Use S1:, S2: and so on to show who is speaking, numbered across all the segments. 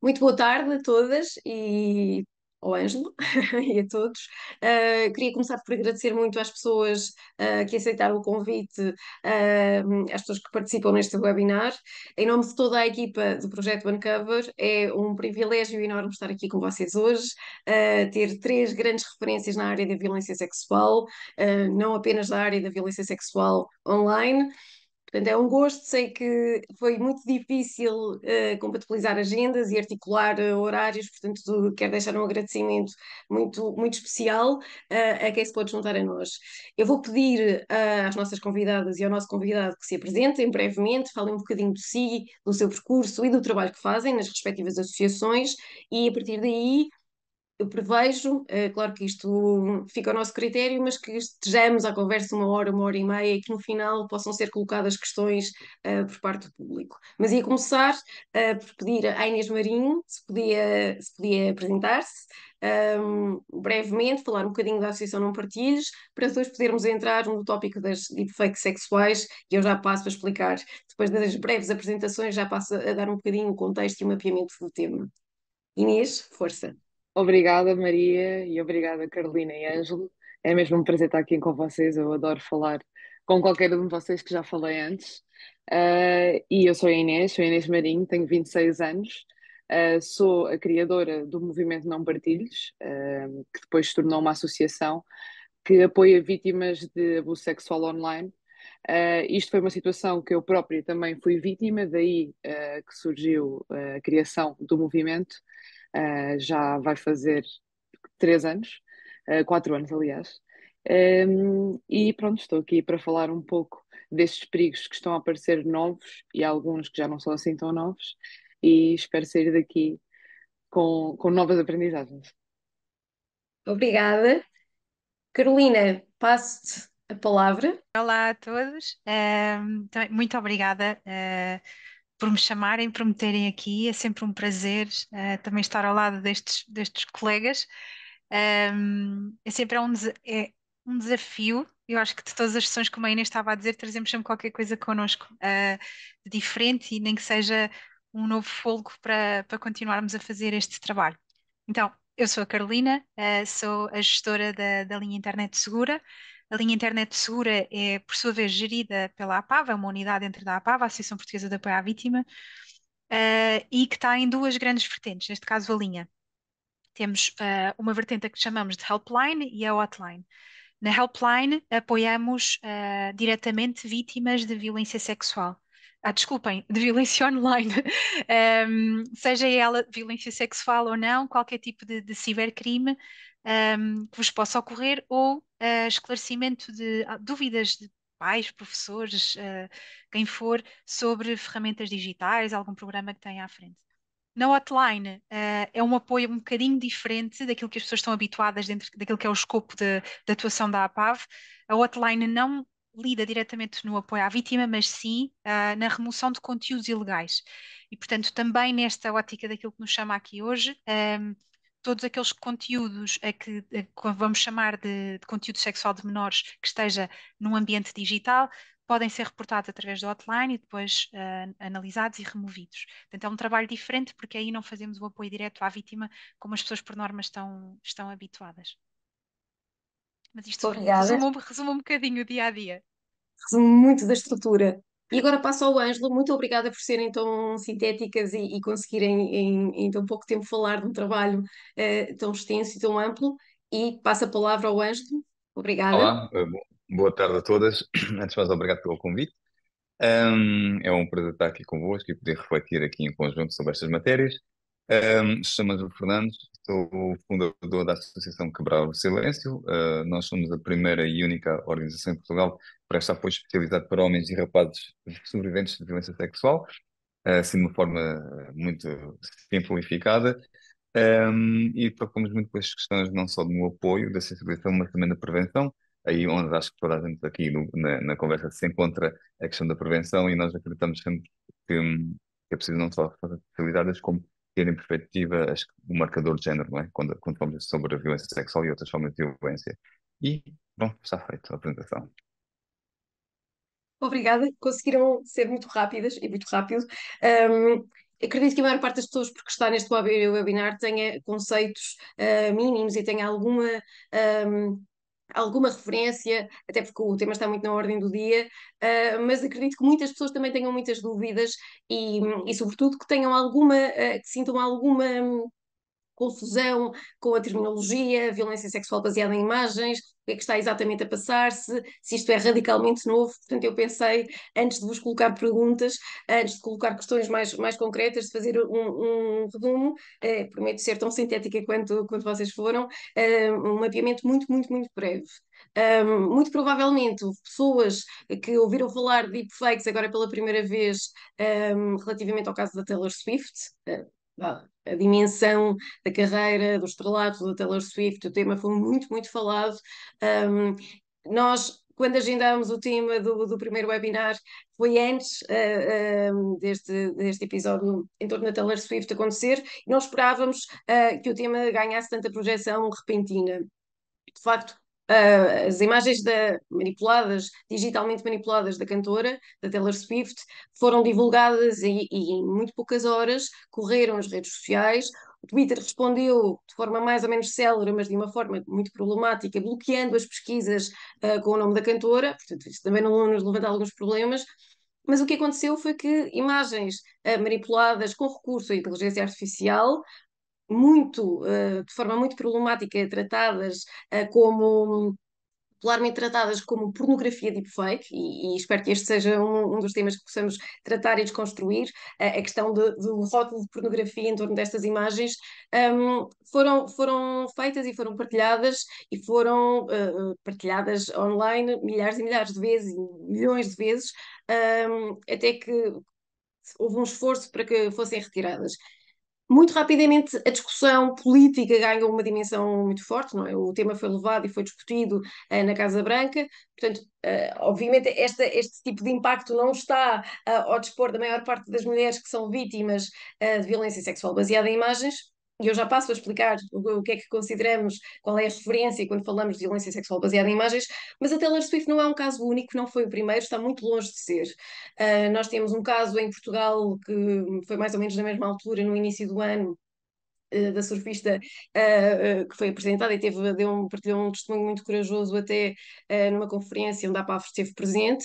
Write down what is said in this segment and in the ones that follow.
S1: Muito boa tarde a todas e ao Ângelo e a todos. Uh, queria começar por
S2: agradecer muito às pessoas uh, que aceitaram o convite, uh, às pessoas que participam neste webinar. Em nome de toda a equipa do Projeto Uncover, é um privilégio enorme estar aqui com vocês hoje, ter três grandes referências na área da violência sexual, não apenas da área da violência sexual online, Portanto, é um gosto, sei que foi muito difícil uh, compatibilizar agendas e articular uh, horários, portanto, quero deixar um agradecimento muito, muito especial uh, a quem se pode juntar a nós. Eu vou pedir às nossas convidadas e ao nosso convidado que se apresentem brevemente, falem um bocadinho de si, do seu percurso e do trabalho que fazem nas respectivas associações e, a partir daí, eu prevejo, é, claro que isto fica ao nosso critério, mas que estejamos à conversa uma hora, uma hora e meia e que no final possam ser colocadas questões eh, por parte do público. Mas ia começar é, por pedir à Inês Marinho se podia, se podia apresentar-se, um, ehm, brevemente, falar um bocadinho da Associação Não Partilhes, para depois podermos entrar no tópico das deepfakes sexuais, e eu já passo a explicar, depois das breves apresentações, já passo a dar um bocadinho o contexto e o mapeamento do tema.
S1: Inês, força. Obrigada, Maria, e obrigada, Carolina e Ângelo. É mesmo um prazer estar aqui com vocês. Eu adoro falar com qualquer um de vocês que já falei antes. Uh, e eu sou a Inês, sou a Inês Marinho, tenho 26 anos. Uh, sou a criadora do movimento Não Partilhos, uh, ah, que depois se tornou uma associação que apoia vítimas de abuso sexual online. Uh, isto foi uma situação que eu própria também fui vítima, daí que surgiu a criação do movimento uh, já vai fazer três anos, uh, quatro anos, aliás. Um, e pronto, estou aqui para falar um pouco destes perigos que estão a aparecer novos e alguns que já não são assim tão novos, e espero sair daqui com, com novas aprendizagens. Obrigada. Carolina,
S2: passo-te a palavra.
S3: Olá a todos, muito obrigada. Uh por me chamarem, por me terem aqui. É sempre um prazer uh, também estar ao lado destes, destes colegas. Um, é sempre é um, é um desafio. Eu acho que de todas as sessões, como a Inês estava a dizer, trazemos sempre qualquer coisa connosco uh, de diferente e nem que seja um novo folgo para, para continuarmos a fazer este trabalho. Então, eu sou a Carolina, uh, sou a gestora da, da linha Internet Segura. A linha Internet Segura é, por sua vez, gerida pela APAVA, é uma unidade dentro da APAVA, a Associação Portuguesa de Apoio à Vítima, uh, e que está em duas grandes vertentes, neste caso a linha. Temos uh, uma vertente a que chamamos de helpline e a hotline. Na helpline apoiamos uh, diretamente vítimas de violência sexual ah, desculpem, de violência online, um, seja ela violência sexual ou não, qualquer tipo de, de cibercrime um, que vos possa ocorrer, ou uh, esclarecimento de ah, dúvidas de pais, professores, uh, quem for, sobre ferramentas digitais, algum programa que tenha à frente. Na hotline uh, é um apoio um bocadinho diferente daquilo que as pessoas estão habituadas dentro daquilo que é o escopo da de, de atuação da APAV. A hotline não lida diretamente no apoio à vítima, mas sim uh, na remoção de conteúdos ilegais. E, portanto, também nesta ótica daquilo que nos chama aqui hoje, um, todos aqueles conteúdos a que, a que vamos chamar de, de, conteúdo sexual de menores que esteja num ambiente digital podem ser reportados através do hotline e depois uh, analisados e removidos. Portanto, é um trabalho diferente porque aí não fazemos o apoio direto à vítima como as pessoas por norma estão, estão habituadas. Mas isto resume, resume, um bocadinho o dia a dia.
S2: Resume muito da estrutura. E agora passo ao Ângelo, muito obrigada por serem tão sintéticas e, e conseguirem em, em, tão pouco tempo falar de um trabalho uh, tão extenso e tão amplo. E passo a palavra ao Ângelo. Obrigada. Olá,
S4: eh, boa tarde a todas. Antes de mais, obrigado pelo convite. Um, é um prazer estar aqui convosco e poder refletir aqui em conjunto sobre estas matérias. Um, Chamo-me Fernandes, sou fundador da Associação Quebrar o Silêncio. Uh, nós somos a primeira e única organização em Portugal que presta apoio especializado para homens e rapazes sobreviventes de violência sexual, eh, assim de uma forma eh, muito simplificada. Um, ehm, e tocamos muito com as questões não só do apoio, da sensibilização, mas também da prevenção, aí onde acho que toda a gente aqui no, na, na, conversa se encontra a questão da prevenção e nós acreditamos sempre que, que é preciso não só responsabilidades como ter em perspectiva acho, o marcador de género, é? quando, quando falamos sobre a violência sexual e outras formas de violência. E, bom, está feito a apresentação.
S2: Obrigada, conseguiram ser muito rápidas e muito rápido. Um, acredito que a maior parte das pessoas, porque está neste webinar, tenha conceitos uh, mínimos e tenha alguma um, alguma referência, até porque o tema está muito na ordem do dia, uh, mas acredito que muitas pessoas também tenham muitas dúvidas e, e sobretudo, que tenham alguma, uh, que sintam alguma hum, confusão com a terminologia, violência sexual baseada em imagens, o que é que está exatamente a passar-se, se isto é radicalmente novo. Portanto, eu pensei, antes de vos colocar perguntas, antes de colocar questões mais, mais concretas, de fazer um, um resumo, eh, prometo ser tão sintética quanto, quanto vocês foram, eh, um mapeamento muito, muito, muito breve. Um, muito provavelmente, pessoas que ouviram falar de deepfakes agora pela primeira vez um, relativamente ao caso da Taylor Swift, uh, a dimensão da carreira, do estrelato da Taylor Swift, o tema foi muito, muito falado. Um, nós, quando agendámos o tema do, do primeiro webinar, foi antes uh, deste, deste episódio em torno da Taylor Swift acontecer, e não esperávamos uh, que o tema ganhasse tanta projeção repentina. De facto, uh, as imagens da, manipuladas, digitalmente manipuladas da cantora, da Taylor Swift, foram divulgadas e, e em muito poucas horas correram as redes sociais, o Twitter respondeu de forma mais ou menos célere, mas de uma forma muito problemática, bloqueando as pesquisas uh, com o nome da cantora, portanto, isso também não nos levanta alguns problemas. Mas o que aconteceu foi que imagens uh, manipuladas com recurso à inteligência artificial muito, eh, de forma muito problemática, tratadas eh, como popularmente tratadas como pornografia deepfake, e, e espero que este seja um, um, dos temas que possamos tratar e desconstruir, a, a questão do rótulo de pornografia em torno destas imagens, um, ehm, foram, foram feitas e foram partilhadas, e foram uh, partilhadas online milhares e milhares de vezes, milhões de vezes, um, ehm, até que houve um esforço para que fossem retiradas muito rapidamente a discussão política ganhou uma dimensão muito forte, não é? O tema foi levado e foi discutido eh, na Casa Branca, portanto, eh, obviamente esta, este tipo de impacto não está eh, ao dispor da maior parte das mulheres que são vítimas de violência sexual baseada em imagens, e eu já passo a explicar o, que é que consideramos, qual é a referência quando falamos de violência sexual baseada em imagens, mas a Taylor Swift não é um caso único, não foi o primeiro, está muito longe de ser. Uh, nós temos um caso em Portugal que foi mais ou menos na mesma altura, no início do ano, uh, da surfista uh, que foi apresentada e teve, deu um, partilhou um testemunho muito corajoso até numa conferência onde a PAF esteve presente.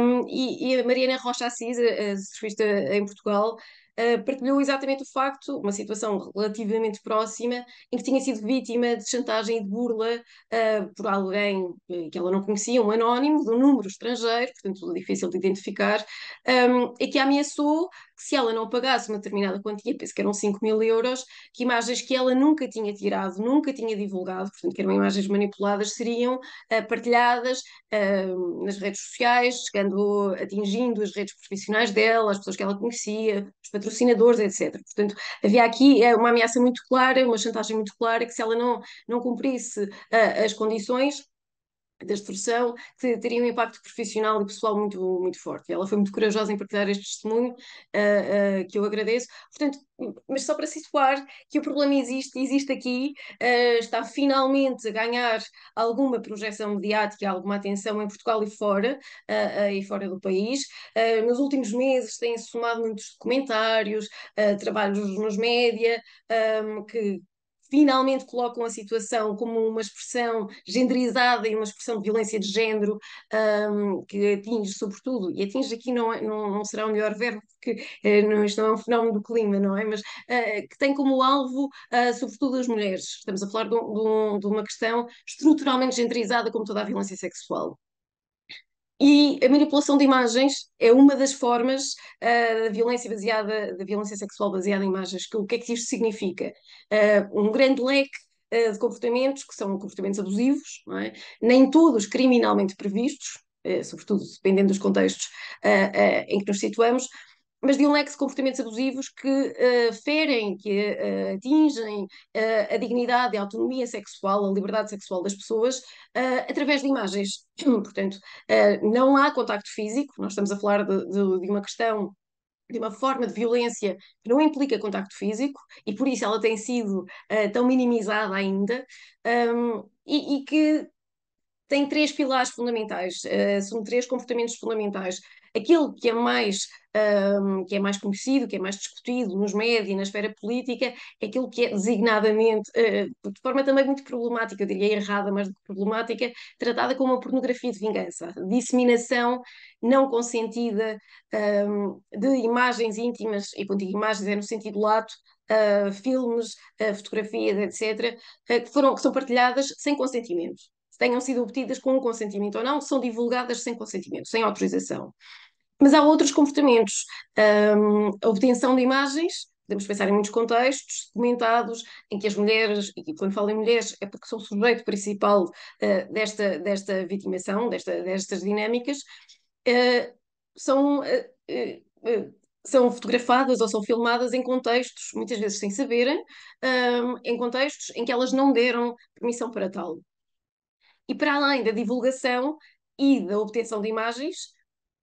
S2: Um, e, e, a Mariana Rocha Assis, a surfista em Portugal, uh, partilhou exatamente o facto, uma situação relativamente próxima, em que tinha sido vítima de chantagem e de burla uh, por alguém eh, que ela não conhecia, um anónimo, de um número estrangeiro, portanto difícil de identificar, um, ehm, e que a ameaçou que se ela não pagasse uma determinada quantia, penso que eram 5 mil euros, que imagens que ela nunca tinha tirado, nunca tinha divulgado, portanto, que eram imagens manipuladas, seriam uh, partilhadas uh, nas redes sociais, chegando, atingindo as redes profissionais dela, as pessoas que ela conhecia, os patrocinadores, etc. Portanto, havia aqui uh, uma ameaça muito clara, uma chantagem muito clara, que se ela não, não cumprisse as condições, da extorsão, que teria um impacto profissional e pessoal muito, muito forte. Ela foi muito corajosa em partilhar este testemunho, uh, uh, que eu agradeço. Portanto, mas só para situar que o problema existe, existe aqui, uh, está finalmente a ganhar alguma projeção mediática, alguma atenção em Portugal e fora, e fora do país. nos últimos meses têm somado muitos documentários, trabalhos nos média, um, que finalmente colocam a situação como uma expressão genderizada e uma expressão de violência de género um, que atinge sobretudo, e atinge aqui não, é, não, não, será o melhor verbo, porque eh, não, isto não é um fenómeno do clima, não é? Mas uh, que tem como alvo uh, sobretudo as mulheres. Estamos a falar de, de, um, de uma questão estruturalmente genderizada como toda a violência sexual. E a manipulação de imagens é uma das formas uh, da violência baseada, da violência sexual baseada em imagens. Que, o que é que isto significa? Uh, um grande leque uh, de comportamentos que são comportamentos abusivos, é? nem todos criminalmente previstos, sobretudo dependendo dos contextos em que nos situamos, mas de um leque de comportamentos abusivos que uh, ferem, que uh, atingem uh, a dignidade, a autonomia sexual, a liberdade sexual das pessoas através de imagens. Portanto, não há contacto físico, nós estamos a falar de, de, de uma questão de uma forma de violência que não implica contacto físico e por isso ela tem sido uh, tão minimizada ainda um, ehm, e, e, que tem três pilares fundamentais, uh, são três comportamentos fundamentais. Aquilo que é mais um, ehm, que é mais conhecido, que é mais discutido nos médias e na esfera política, é aquilo que é designadamente, uh, de forma também muito problemática, eu diria errada, mas problemática, tratada como uma pornografia de vingança, disseminação não consentida um, ehm, de imagens íntimas, e quando digo imagens é no sentido lato, uh, filmes, fotografias, etc., que, foram, que são partilhadas sem consentimento tenham sido obtidas com o consentimento ou não, são divulgadas sem consentimento, sem autorização. Mas há outros comportamentos. Um, a obtenção de imagens, podemos pensar em muitos contextos documentados, em que as mulheres, e quando falo em mulheres, é porque são o sujeito principal uh, desta, desta vitimação, desta, destas dinâmicas, uh, são. Uh, são fotografadas ou são filmadas em contextos, muitas vezes sem saberem, um, em contextos em que elas não deram permissão para tal. E para além da divulgação e da obtenção de imagens,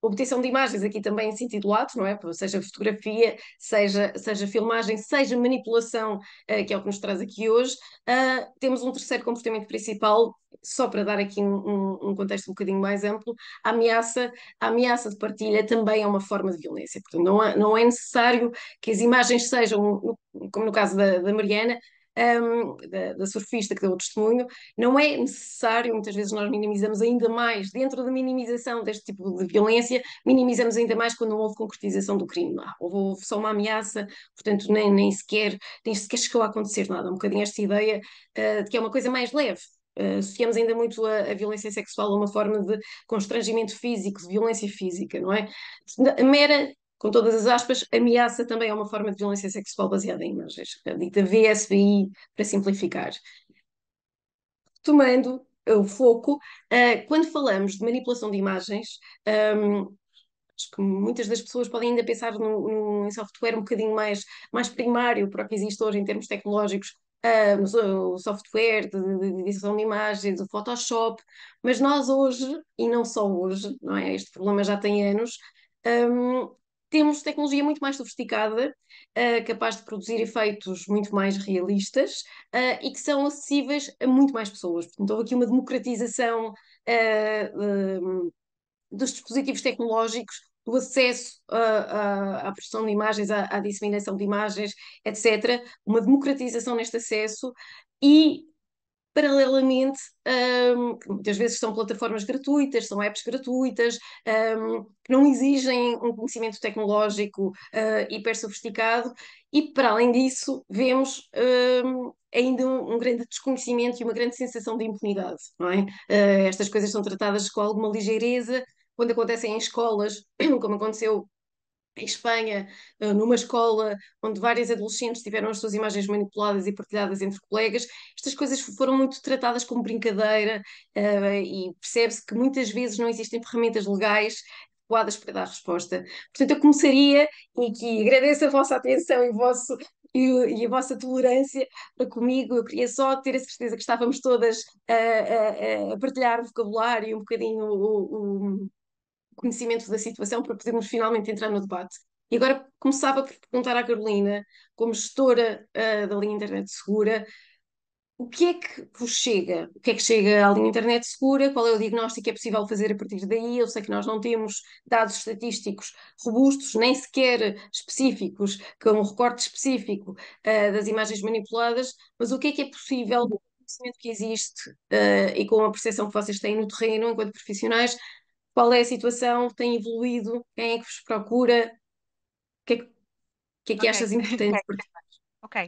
S2: obtenção de imagens aqui também em sentido lato, não é? Seja fotografia, seja, seja filmagem, seja manipulação, uh, que é o que nos traz aqui hoje. Uh, temos um terceiro comportamento principal, só para dar aqui um, um, contexto um bocadinho mais amplo, a ameaça, a ameaça de partilha também é uma forma de violência. Portanto, não, há, não é necessário que as imagens sejam, como no caso da, da Mariana, um, da, da, surfista que deu o testemunho, não é necessário, muitas vezes nós minimizamos ainda mais, dentro da minimização deste tipo de violência, minimizamos ainda mais quando não houve concretização do crime. Ah, houve, só uma ameaça, portanto nem, nem, sequer, nem sequer chegou a acontecer nada. Um bocadinho esta ideia uh, de que é uma coisa mais leve. Uh, associamos ainda muito a, a, violência sexual a uma forma de constrangimento físico, de violência física, não é? A mera com todas as aspas, ameaça também é uma forma de violência sexual baseada em imagens, a dita VSBI, para simplificar. Tomando o foco, uh, quando falamos de manipulação de imagens, um, ehm, acho que muitas das pessoas podem ainda pensar em software um bocadinho mais, mais primário para o que existe hoje em termos tecnológicos, um, ehm, o software de, de edição de imagens, o Photoshop, mas nós hoje, e não só hoje, não é? Este problema já tem anos, um, ehm, temos tecnologia muito mais sofisticada, uh, capaz de produzir efeitos muito mais realistas uh, e que são acessíveis a muito mais pessoas. Portanto, houve aqui uma democratização uh, dos dispositivos tecnológicos, do acesso à produção de imagens, à, à disseminação de imagens, etc. Uma democratização neste acesso e paralelamente, um, muitas vezes são plataformas gratuitas, são apps gratuitas, um, que não exigem um conhecimento tecnológico uh, hiper sofisticado, e para além disso, vemos um, ainda um, um, grande desconhecimento e uma grande sensação de impunidade. Não é? Uh, estas coisas são tratadas com alguma ligeireza, quando acontecem em escolas, como aconteceu em Espanha, eh, numa escola onde várias adolescentes tiveram as suas imagens manipuladas e partilhadas entre colegas, estas coisas foram muito tratadas como brincadeira eh, e percebe-se que muitas vezes não existem ferramentas legais adequadas para dar resposta. Portanto, eu começaria e aqui agradeço a vossa atenção e, vosso, e, e a vossa tolerância para comigo. Eu queria só ter a certeza que estávamos todas a, eh, a, a partilhar o vocabulário e um bocadinho o, o conhecimento da situação para podermos finalmente entrar no debate. E agora começava por perguntar à Carolina, como gestora uh, da linha Internet Segura, o que é que vos chega? O que é que chega à linha internet segura? Qual é o diagnóstico que é possível fazer a partir daí? Eu sei que nós não temos dados estatísticos robustos, nem sequer específicos, com um recorte específico uh, das imagens manipuladas, mas o que é que é possível, com o conhecimento que existe uh, e com a percepção que vocês têm no terreno, enquanto profissionais, qual é a situação? Tem evoluído? Quem é que vos procura? O que é que, que, é que okay. achas importante?
S3: Ok.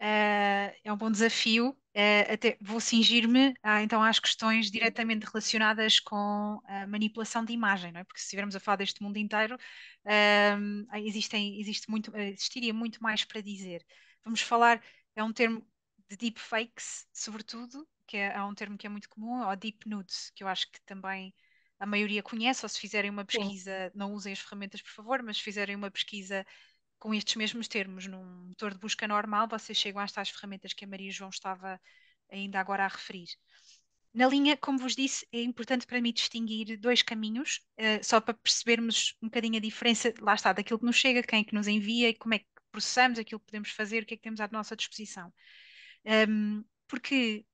S3: Uh, é um bom desafio. Uh, até vou cingir-me ah, então às questões diretamente relacionadas com a manipulação de imagem, não é? Porque se estivermos a falar deste mundo inteiro, uh, existem, existe muito, eh, existiria muito mais para dizer. Vamos falar, é um termo de deepfakes, sobretudo, que é, é um termo que é muito comum, ou deep nudes, que eu acho que também a maioria conhece, ou se fizerem uma pesquisa, Sim. não usem as ferramentas, por favor, mas se fizerem uma pesquisa com estes mesmos termos num motor de busca normal, vocês chegam a estas ferramentas que a Maria João estava ainda agora a referir. Na linha, como vos disse, é importante para mim distinguir dois caminhos, uh, só para percebermos um bocadinho a diferença, lá está, daquilo que nos chega, quem é que nos envia e como é que processamos aquilo que podemos fazer, o que é que temos à nossa disposição. Um, porque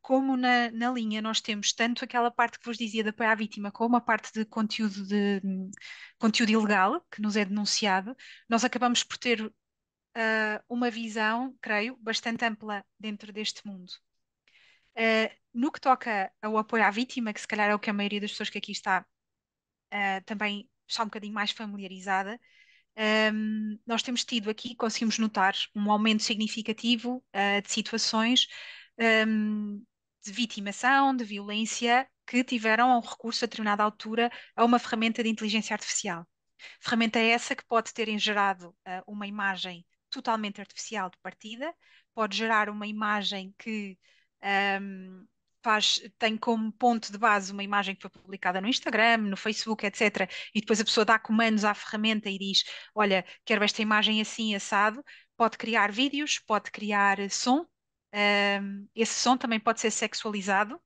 S3: como na, na linha nós temos tanto aquela parte que vos dizia de apoio à vítima, como a parte de conteúdo, de, de conteúdo ilegal que nos é denunciado, nós acabamos por ter uh, uma visão, creio, bastante ampla dentro deste mundo. Uh, no que toca ao apoio à vítima, que se calhar é o que a maioria das pessoas que aqui está uh, também está um bocadinho mais familiarizada, um, nós temos tido aqui, conseguimos notar, um aumento significativo uh, de situações um, de vitimação, de violência, que tiveram ao recurso a determinada altura a uma ferramenta de inteligência artificial. Ferramenta essa que pode ter gerado uh, uma imagem totalmente artificial de partida, pode gerar uma imagem que um, faz, tem como ponto de base uma imagem que foi publicada no Instagram, no Facebook, etc. E depois a pessoa dá comandos à ferramenta e diz: Olha, quero esta imagem assim, assado. Pode criar vídeos, pode criar som, um, esse som também pode ser sexualizado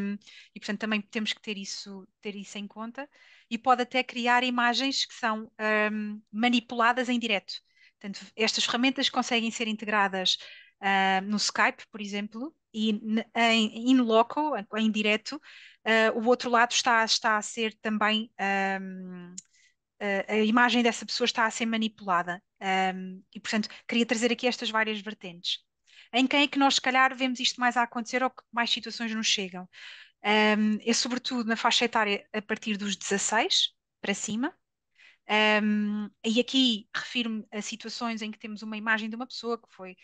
S3: um, e portanto também temos que ter isso ter isso em conta e pode até criar imagens que são um, manipuladas em direto portanto estas ferramentas conseguem ser integradas uh, no Skype por exemplo e em in loco em direto uh, o outro lado está está a ser também a imagem dessa pessoa está a ser manipulada e portanto queria trazer aqui estas várias vertentes em quem é que nós, se calhar, vemos isto mais a acontecer ou que mais situações nos chegam. Um, é sobretudo na faixa etária a partir dos 16 para cima. Um, e aqui refiro-me a situações em que temos uma imagem de uma pessoa que foi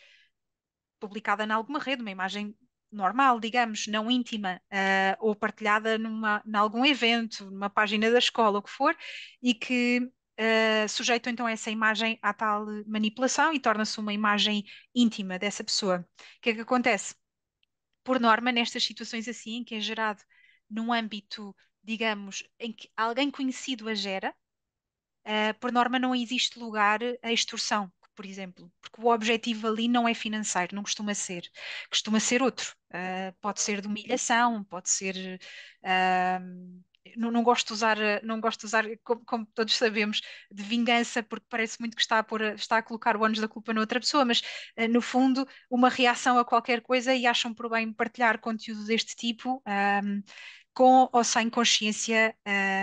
S3: publicada em alguma rede, uma imagem normal, digamos, não íntima, uh, ou partilhada numa, em algum evento, numa página da escola, o que for, e que uh, eh, sujeitam então essa imagem à tal eh, manipulação e torna-se uma imagem íntima dessa pessoa. O que é que acontece? Por norma, nestas situações assim, em que é gerado num âmbito, digamos, em que alguém conhecido a gera, uh, por norma não existe lugar à extorsão, por exemplo, porque o objetivo ali não é financeiro, não costuma ser, costuma ser outro. Uh, pode ser de humilhação, pode ser uh, não, não, gosto de usar, eh, não gosto de usar eh, como, como, todos sabemos, de vingança, porque parece muito que está a, pôr, está a colocar o ânus da culpa noutra pessoa, mas eh, no fundo, uma reação a qualquer coisa e acham por bem partilhar conteúdo deste tipo. Um, com ou sem consciência,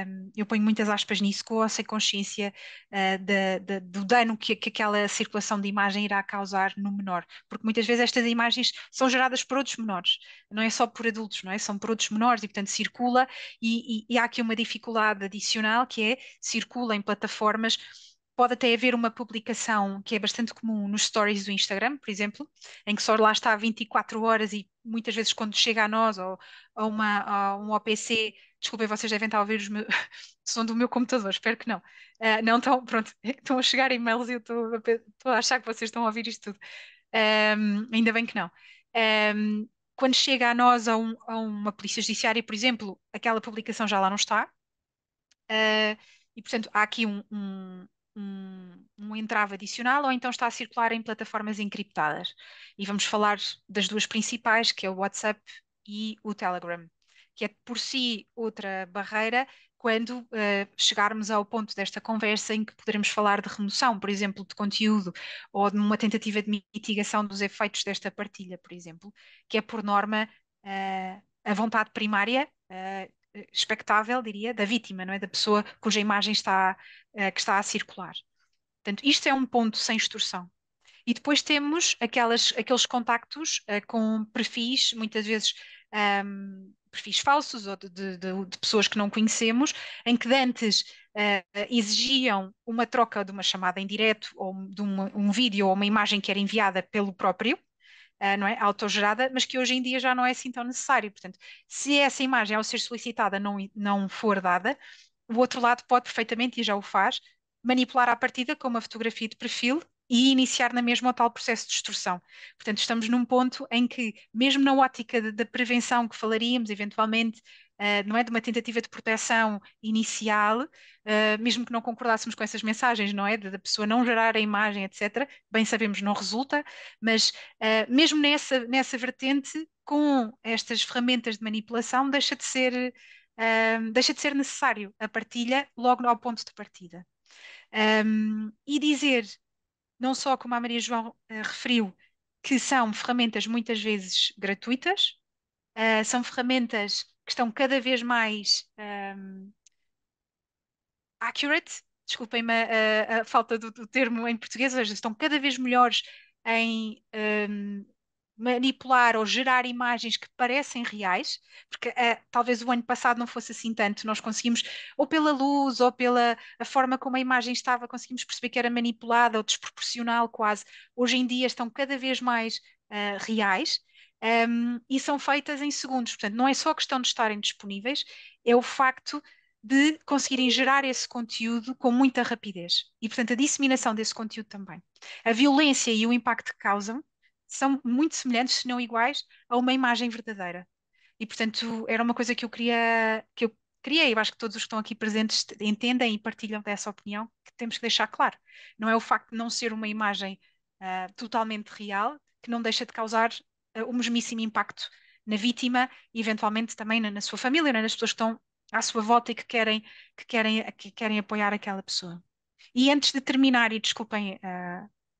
S3: hum, eu ponho muitas aspas nisso, com ou sem consciência uh, hum, de, de, do dano que, que, aquela circulação de imagem irá causar no menor, porque muitas vezes estas imagens são geradas por outros menores, não é só por adultos, não é? São por outros menores e, portanto, circula e, e, e há aqui uma dificuldade adicional que é circula em plataformas pode até haver uma publicação que é bastante comum nos stories do Instagram, por exemplo, em que só lá está 24 horas e muitas vezes quando chega a nós ou a, uma, a um OPC, desculpem, vocês devem estar a ouvir o som do meu computador, espero que não. Uh, não estão, pronto, estão a chegar e-mails e eu estou, estou a achar que vocês estão a ouvir isto tudo. Um, ainda bem que não. Um, quando chega a nós a, um, a, uma polícia judiciária, por exemplo, aquela publicação já lá não está. Uh, e, portanto, há aqui um, um, um, um entrave adicional ou então está a circular em plataformas encriptadas. E vamos falar das duas principais, que é o WhatsApp e o Telegram, que é por si outra barreira quando uh, chegarmos ao ponto desta conversa em que poderemos falar de remoção, por exemplo, de conteúdo ou de uma tentativa de mitigação dos efeitos desta partilha, por exemplo, que é por norma uh, a vontade primária uh, espectável eh, diria, da vítima, não é? Da pessoa cuja imagem está, eh, que está a circular. Portanto, isto é um ponto sem extorsão. E depois temos aquelas, aqueles contactos eh, com perfis, muitas vezes um, ehm, perfis falsos ou de, de, de, pessoas que não conhecemos, em que antes uh, exigiam uma troca de uma chamada em direto ou de uma, um vídeo ou uma imagem que era enviada pelo próprio uh, não é? autogerada, mas que hoje em dia já não é assim tão necessário. Portanto, se essa imagem ao ser solicitada não, não for dada, o outro lado pode perfeitamente, e já o faz, manipular à partida com uma fotografia de perfil e iniciar na mesma o tal processo de extorsão. Portanto, estamos num ponto em que, mesmo na ótica da prevenção que falaríamos, eventualmente ah, não é, de uma tentativa de proteção inicial, uh, mesmo que não concordássemos com essas mensagens, não é, da pessoa não gerar a imagem, etc. Bem sabemos não resulta, mas uh, mesmo nessa nessa vertente, com estas ferramentas de manipulação, deixa de ser deixa de ser necessário a partilha logo ao ponto de partida. Um, e dizer, não só como a Maria João referiu, que são ferramentas muitas vezes gratuitas, uh, são ferramentas que estão cada vez mais um, accurate, desculpem-me a, a, falta do, do, termo em português, ou seja, estão cada vez melhores em um, manipular ou gerar imagens que parecem reais, porque uh, talvez o ano passado não fosse assim tanto, nós conseguimos, ou pela luz, ou pela a forma como a imagem estava, conseguimos perceber que era manipulada ou desproporcional quase. Hoje em dia estão cada vez mais uh, reais um, e são feitas em segundos. Portanto, não é só a questão de estarem disponíveis, é o facto de conseguirem gerar esse conteúdo com muita rapidez e, portanto, a disseminação desse conteúdo também. A violência e o impacto que causam são muito semelhantes, se não iguais, a uma imagem verdadeira. E, portanto, era uma coisa que eu queria, que eu queria, e acho que todos os que estão aqui presentes entendem e partilham dessa opinião, que temos que deixar claro. Não é o facto de não ser uma imagem uh, totalmente real que não deixa de causar eh, o mesmíssimo impacto na vítima e eventualmente também na, na sua família, né, nas pessoas que estão à sua volta e que querem, que querem, que querem apoiar aquela pessoa. E antes de terminar, e desculpem a,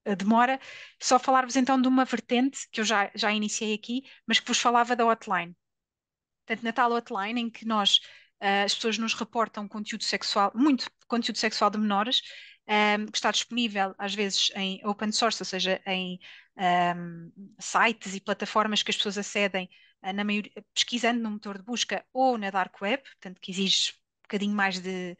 S3: eh, a demora, só falar-vos então de uma vertente que eu já, já iniciei aqui, mas que vos falava da hotline. Portanto, na tal hotline em que nós, eh, as pessoas nos reportam conteúdo sexual, muito conteúdo sexual de menores, um, ehm, que está disponível às vezes em open source, ou seja, em um, ehm, sites e plataformas que as pessoas acedem uh, eh, maioria, pesquisando no motor de busca ou na dark web, portanto que exige um bocadinho mais de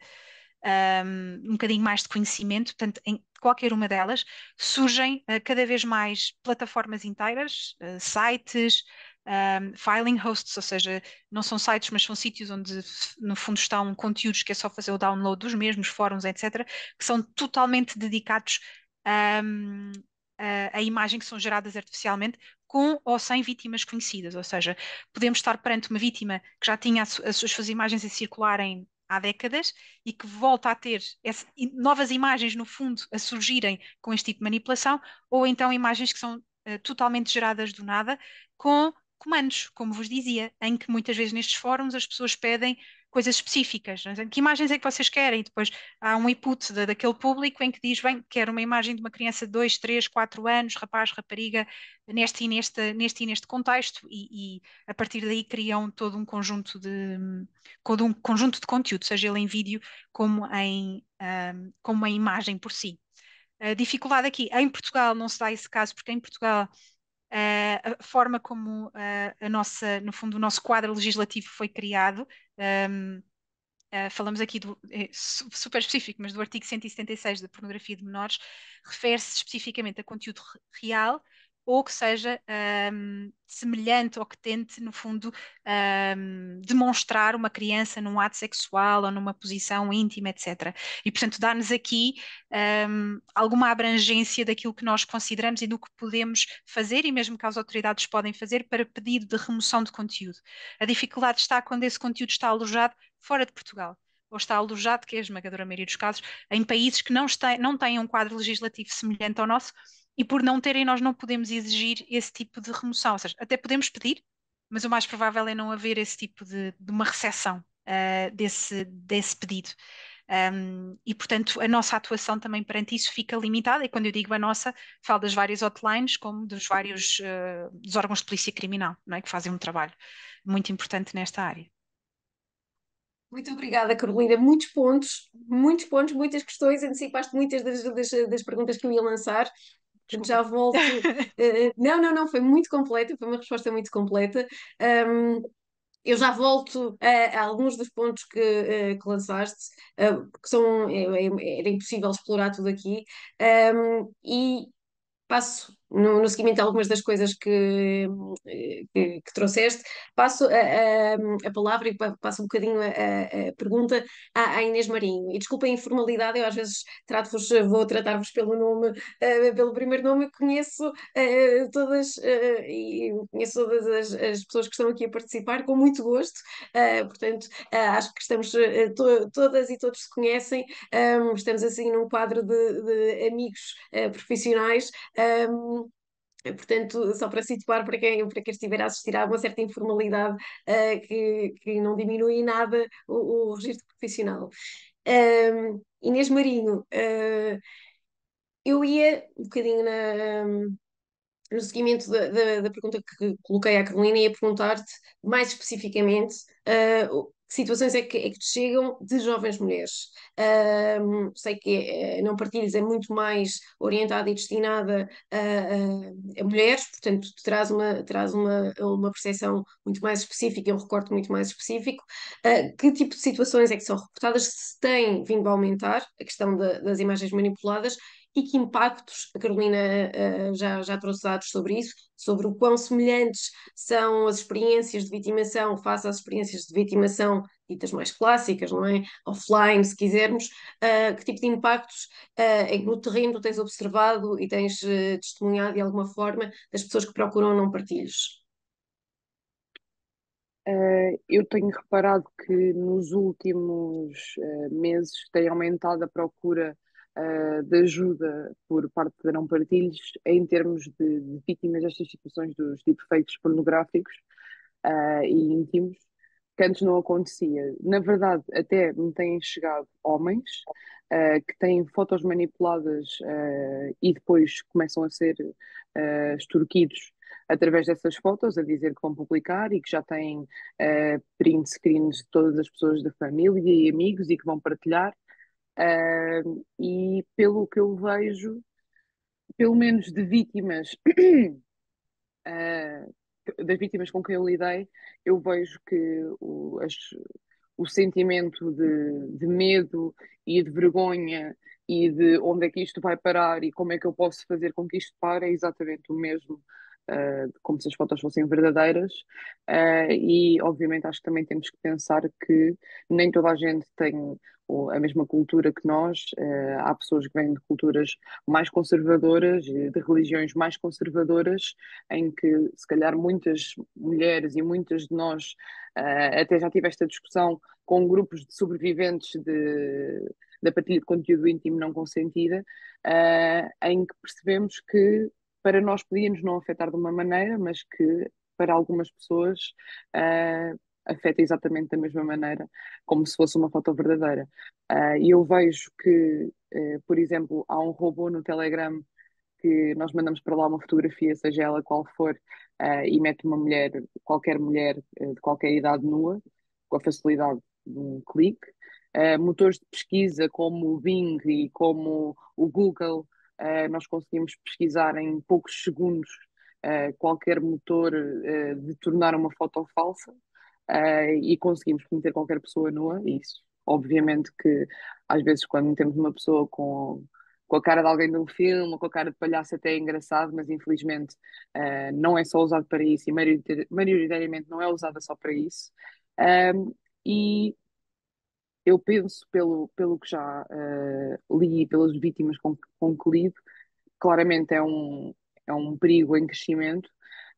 S3: um, ehm, um bocadinho mais de conhecimento, portanto, em qualquer uma delas, surgem uh, cada vez mais plataformas inteiras, uh, sites, um, filing hosts, ou seja, não são sites, mas são sítios onde no fundo estão conteúdos que é só fazer o download dos mesmos, fóruns, etc., que são totalmente dedicados um, a, a imagem que são geradas artificialmente com ou sem vítimas conhecidas, ou seja, podemos estar perante uma vítima que já tinha as, as suas imagens a circularem há décadas e que volta a ter essa, novas imagens, no fundo, a surgirem com este tipo de manipulação, ou então imagens que são uh, totalmente geradas do nada, com comandos, como vos dizia, em que muitas vezes nestes fóruns as pessoas pedem coisas específicas. É? Que imagens é que vocês querem? Depois há um input da, daquele público em que diz, bem, quero uma imagem de uma criança de 2, 3, 4 anos, rapaz, rapariga, neste e neste, neste, neste contexto, e, e, a partir daí criam todo um conjunto de, todo um conjunto de conteúdo, seja ele em vídeo como em, um, como em imagem por si. A dificuldade aqui, em Portugal não se dá esse caso, porque em Portugal eh, a forma como eh, a nossa, no fundo, o nosso quadro legislativo foi criado. Um, ehm, Uh, eh, falamos aqui do é, super específico, mas do artigo 176 da pornografia de menores, refere-se especificamente a conteúdo real, ou que seja um, semelhante ou que tente, no fundo, um, demonstrar uma criança num ato sexual ou numa posição íntima, etc. E, portanto, dá-nos aqui um, alguma abrangência daquilo que nós consideramos e do que podemos fazer, e mesmo que as autoridades podem fazer, para pedido de remoção de conteúdo. A dificuldade está quando esse conteúdo está alojado fora de Portugal ou está alojado, que é a esmagadora maioria dos casos, em países que não, este, não têm um quadro legislativo semelhante ao nosso, e por não terem, nós não podemos exigir esse tipo de remoção. Ou seja, até podemos pedir, mas o mais provável é não haver esse tipo de, de uma recessão uh, eh, desse, desse pedido. Um, e, portanto, a nossa atuação também perante isso fica limitada, e quando eu digo a nossa, falo das várias hotlines, como dos vários uh, dos órgãos de polícia criminal, não é? que fazem um trabalho muito importante nesta área.
S2: Muito obrigada, Carolina. Muitos pontos, muitos pontos, muitas questões. Antecipaste muitas das, das, das perguntas que eu ia lançar. Desculpa. já volto. uh, não, não, não, foi muito completa, foi uma resposta muito completa. Um, eu já volto a, a, alguns dos pontos que, uh, que lançaste, uh, que são, é, é, era impossível explorar tudo aqui, um, e passo no, no seguimento de algumas das coisas que, eh, que, que trouxeste, passo a, a, a, palavra e passo um bocadinho a, a pergunta à, Inês Marinho. E desculpa a informalidade, eu às vezes trato-vos, vou tratar-vos pelo nome, uh, pelo primeiro nome, conheço uh, todas uh, e conheço todas as, as, pessoas que estão aqui a participar com muito gosto, portanto, acho que estamos to, todas e todos se conhecem, um, estamos assim num quadro de, de amigos profissionais. Um, eh, portanto, só para situar para quem, para quem estiver a assistir, há uma certa informalidade uh, que, que não diminui nada o, o registro profissional. Um, Inês Marinho, uh, eu ia um bocadinho na, um, no seguimento da, da, da, pergunta que coloquei à Carolina, ia perguntar-te mais especificamente que situações é que, é que chegam de jovens mulheres. Um, sei que eh, não partilhas é muito mais orientada e destinada a, a, a, mulheres, portanto traz uma traz uma uma percepção muito mais específica, um recorte muito mais específico. Uh, que tipo de situações é que são reportadas? Se tem vindo a aumentar a questão de, das imagens manipuladas e que impactos, a Carolina uh, já, já trouxe dados sobre isso, sobre o quão semelhantes são as experiências de vitimação face às experiências de vitimação ditas mais clássicas, não é? Offline, se quisermos, uh, que tipo de impactos uh, é que no terreno tens observado e tens uh, testemunhado de alguma forma das pessoas que procuram não
S1: partilhos? eu tenho reparado que nos últimos meses tem aumentado a procura uh, de ajuda por parte de Não Partilhos em termos de, de vítimas destas situações dos deepfakes pornográficos uh, e íntimos, que antes não acontecia. Na verdade, até me têm chegado homens uh, que têm fotos manipuladas e depois começam a ser extorquidos através dessas fotos a dizer que vão publicar e que já têm uh, print screens de todas as pessoas da família e amigos e que vão partilhar. Uh, e pelo que eu vejo, pelo menos de vítimas, uh, das vítimas com quem eu lidei, eu vejo que o, as, o sentimento de, de medo e de vergonha e de onde é que isto vai parar e como é que eu posso fazer com que isto pare é exatamente o mesmo, uh, como se as fotos fossem verdadeiras. Uh, e, obviamente, acho que também temos que pensar que nem toda a gente tem a mesma cultura que nós. Eh, há pessoas que vêm de culturas mais conservadoras, de religiões mais conservadoras, em que se calhar muitas mulheres e muitas de nós eh, até já tive esta discussão com grupos de sobreviventes de, da partilha de conteúdo íntimo não consentida, eh, em que percebemos que para nós podíamos não afetar de uma maneira, mas que para algumas pessoas afeta exatamente da mesma maneira como se fosse uma foto verdadeira. Ah, e uh, eu vejo que, uh, por exemplo, há um robô no Telegram que nós mandamos para lá uma fotografia, seja ela qual for, uh, e mete uma mulher, qualquer mulher eh, de qualquer idade nua, com a facilidade de um clique. Ah, motores de pesquisa como o Bing e como o Google, nós conseguimos pesquisar em poucos segundos qualquer motor eh, de tornar uma foto falsa uh, e conseguimos meter qualquer pessoa nua, isso. Obviamente que às vezes quando temos uma pessoa com, com a cara de alguém de um filme, ou com a cara de palhaço até é engraçado, mas infelizmente uh, não é só usado para isso e maioritariamente não é usada só para isso. Um, ehm, e eu penso, pelo, pelo que já uh, li e pelas vítimas com, com que lido, claramente é um, é um perigo em crescimento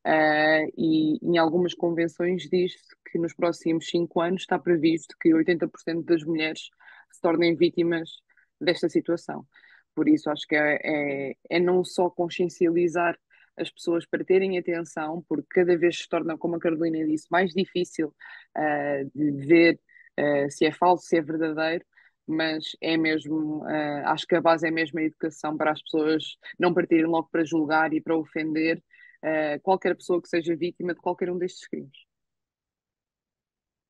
S1: uh, e em algumas convenções diz-se que nos próximos cinco anos está previsto que 80% das mulheres se tornem vítimas desta situação. Por isso, acho que é, é, é não só consciencializar as pessoas para terem atenção, porque cada vez se torna, como a Carolina disse, mais difícil uh, de ver uh, se é falso, se é verdadeiro, mas é mesmo, uh, acho que a base é mesmo a educação para as pessoas não partirem logo para julgar e para ofender qualquer pessoa que seja vítima de qualquer um destes crimes.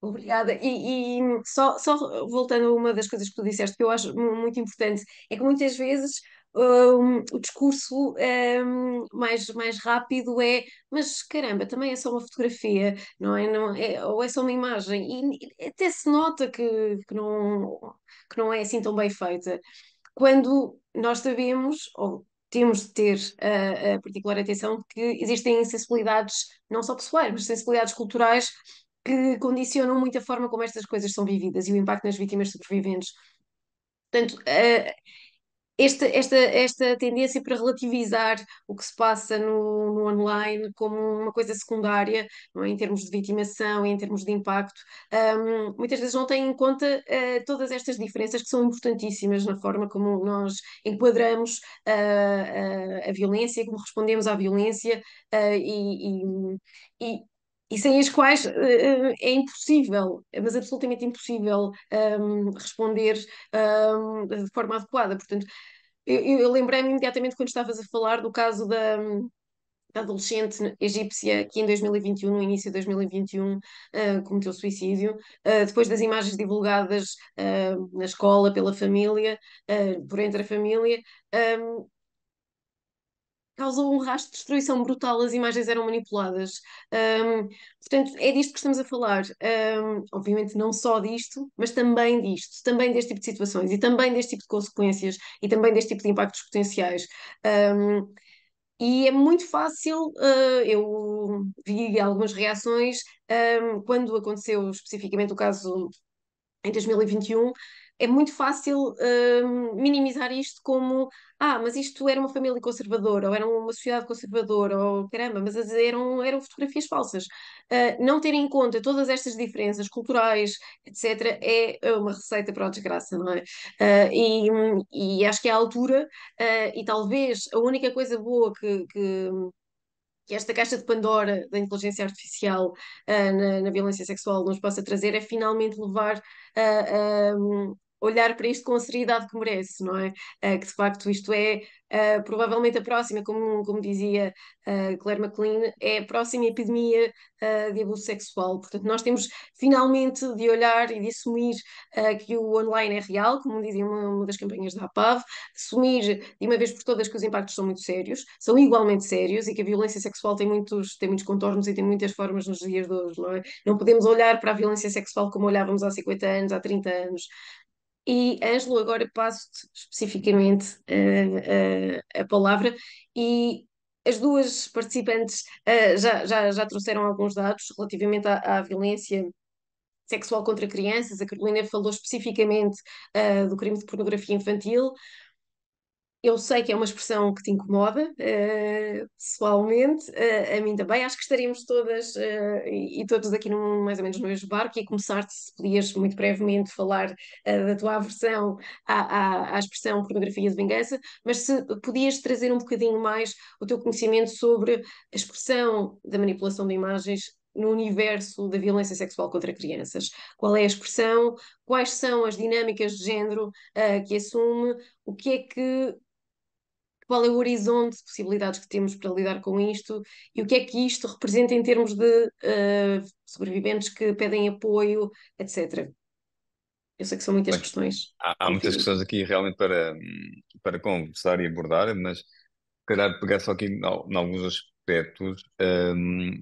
S2: Obrigada. E, e só, só, voltando a uma das coisas que tu disseste, que eu acho muito importante, é que muitas vezes um, o discurso um, mais, mais rápido é mas caramba, também é só uma fotografia, não é? Não, é ou é só uma imagem. E até se nota que, que, não, que não é assim tão bem feita. Quando nós sabemos, ou temos de ter a, a particular atenção, que existem sensibilidades, não só pessoais, mas sensibilidades culturais que condicionam muito a forma como estas coisas são vividas e o impacto nas vítimas sobreviventes. Portanto, eh, esta, esta, esta tendência para relativizar o que se passa no, no online como uma coisa secundária, é? em termos de vitimação, em termos de impacto, um, muitas vezes não tem em conta uh, todas estas diferenças que são importantíssimas na forma como nós enquadramos uh, a violência, como respondemos à violência e, e e sem as quais uh, é impossível, é, mas absolutamente impossível um, responder um, de forma adequada. Portanto, eu, eu lembrei-me imediatamente quando estavas a falar do caso da, da adolescente egípcia que em 2021, no início de 2021, uh, ah, cometeu suicídio, uh, depois das imagens divulgadas uh, na escola, pela família, por entre a família, um, causou um rastro de destruição brutal, as imagens eram manipuladas. Um, portanto, é disto que estamos a falar. Um, obviamente, não só disto, mas também disto, também deste tipo de situações e também deste tipo de consequências e também deste tipo de impactos potenciais. Um, e é muito fácil, uh, eu vi algumas reações quando aconteceu especificamente o caso em 2021, é muito fácil hum, minimizar isto como ah, mas isto era uma família conservadora, ou era uma sociedade conservadora, ou caramba, mas eram, eram fotografias falsas. Uh, não ter em conta todas estas diferenças culturais, etc., é, é uma receita para a desgraça, não é? Uh, e, e acho que é a altura, uh, e talvez a única coisa boa que, que que esta caixa de Pandora da inteligência artificial uh, na, na, violência sexual nos possa trazer é finalmente levar uh, olhar para isto com a seriedade que merece, não é? Uh, que de facto isto é uh, provavelmente a próxima, como, como dizia uh, Claire McLean, é a próxima epidemia de abuso sexual. Portanto, nós temos finalmente de olhar e de assumir que o online é real, como dizia uma, uma das campanhas da APAV, assumir de uma vez por todas que os impactos são muito sérios, são igualmente sérios e que a violência sexual tem muitos, tem muitos contornos e tem muitas formas nos dias de hoje, não é? Não podemos olhar para a violência sexual como olhávamos há 50 anos, há 30 anos. E, Ângelo, agora passo-te especificamente uh, uh, a palavra e as duas participantes uh, já, já, já trouxeram alguns dados relativamente à, à violência sexual contra crianças. A Carolina falou especificamente do crime de pornografia infantil. Eu sei que é uma expressão que te incomoda, uh, pessoalmente, uh, a mim também. Acho que estaríamos todas uh, e, e todos aqui num, mais ou menos no mesmo barco e começar-te, se podias muito brevemente falar da tua aversão à, à, à, expressão pornografia de vingança, mas se podias trazer um bocadinho mais o teu conhecimento sobre a expressão da manipulação de imagens no universo da violência sexual contra crianças? Qual é a expressão? Quais são as dinâmicas de género uh, que assume? O que é que qual é o horizonte de possibilidades que temos para lidar com isto e o que é que isto representa em termos de uh, sobreviventes que pedem apoio, etc. Eu sei que são muitas questões.
S4: Há, há muitas questões aqui realmente para, para conversar e abordar, mas calhar pegar só aqui em alguns aspectos. Um, ehm,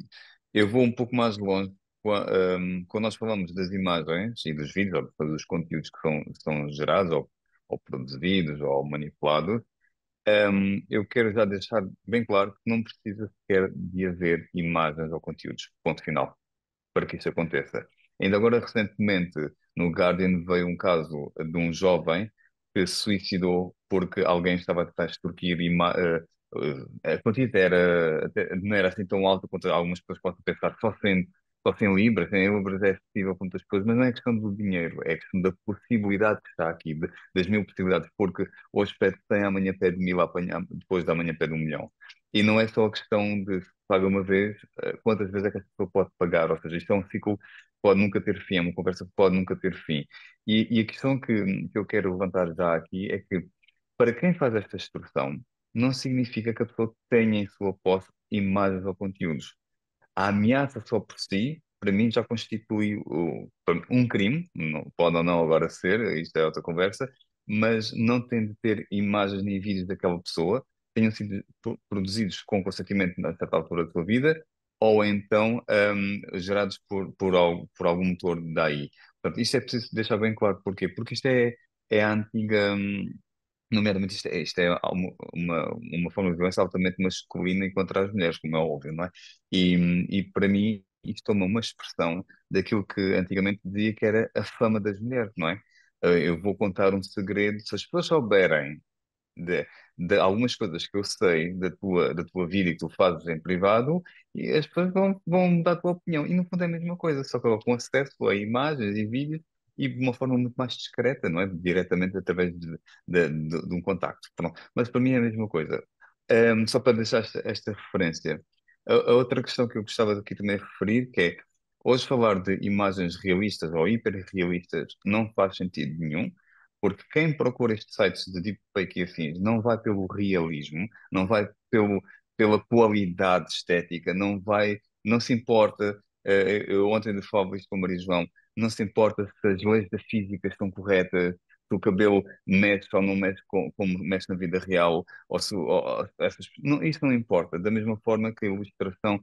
S4: eu vou um pouco mais longe ehm, quando nós falamos das imagens e dos vídeos, ou dos conteúdos que são, são gerados ou, ou, produzidos ou manipulados, um, eu quero já deixar bem claro que não precisa sequer de haver imagens ou conteúdos, ponto final, para que isso aconteça. Ainda agora, recentemente, no Guardian veio um caso de um jovem que se suicidou porque alguém estava a tentar extorquir eh, eh, a quantidade era, não era assim tão alta quanto algumas pessoas podem pensar, só sendo só sem libras, sem libras é acessível para muitas coisas, mas não é questão do dinheiro, é questão da possibilidade que está aqui, de, das mil possibilidades, porque hoje pede 100, amanhã pede mil, depois da manhã pede um milhão. E não é só a questão de se paga uma vez, eh, quantas vezes é que a pessoa pode pagar, ou seja, isto é um ciclo que pode nunca ter fim, é uma conversa que pode nunca ter fim. E, e a questão que, que eu quero levantar já aqui é que, para quem faz esta instrução, não significa que a pessoa tenha em sua posse imagens ou conteúdos a ameaça só por si, para mim, já constitui o, um crime, não, pode ou não agora ser, isto é outra conversa, mas não tem de ter imagens nem vídeos daquela pessoa, tenham sido produzidos com consentimento na certa altura da sua vida, ou então um, gerados por, por, algo, por algum motor daí. Portanto, isto é preciso deixar bem claro. Porquê? Porque isto é, é a antiga. Um, Nomeadamente, isto, é- isto é uma, uma, forma de violência altamente masculina e contra as mulheres, como é óbvio, não é? E, e para mim, isto toma uma expressão daquilo que antigamente dizia que era a fama das mulheres, não é? Eh, eu vou contar um segredo, se as pessoas souberem de, de algumas coisas que eu sei da tua, da tua vida e que tu fazes em privado, e as pessoas vão, vão dar a tua opinião. E no fundo é a mesma coisa, só que agora com acesso a imagens e vídeos e de uma forma muito mais discreta, não é? Diretamente através de, de, de, de um contacto. Pronto. Tá Mas para mim é a mesma coisa. Um, só para deixar esta, esta referência. A, a, outra questão que eu gostava aqui também referir, que é hoje falar de imagens realistas ou hiperrealistas não faz sentido nenhum, porque quem procura estes sites de deepfake e afins não vai pelo realismo, não vai pelo, pela qualidade estética, não vai, não se importa. Uh, eu ontem falava isto com o Maria João, não se importa se as leis da física estão corretas, se o cabelo mexe ou não mexe com, como mexe na vida real, ou se ou, essas, não, isso não importa. Da mesma forma que a ilustração,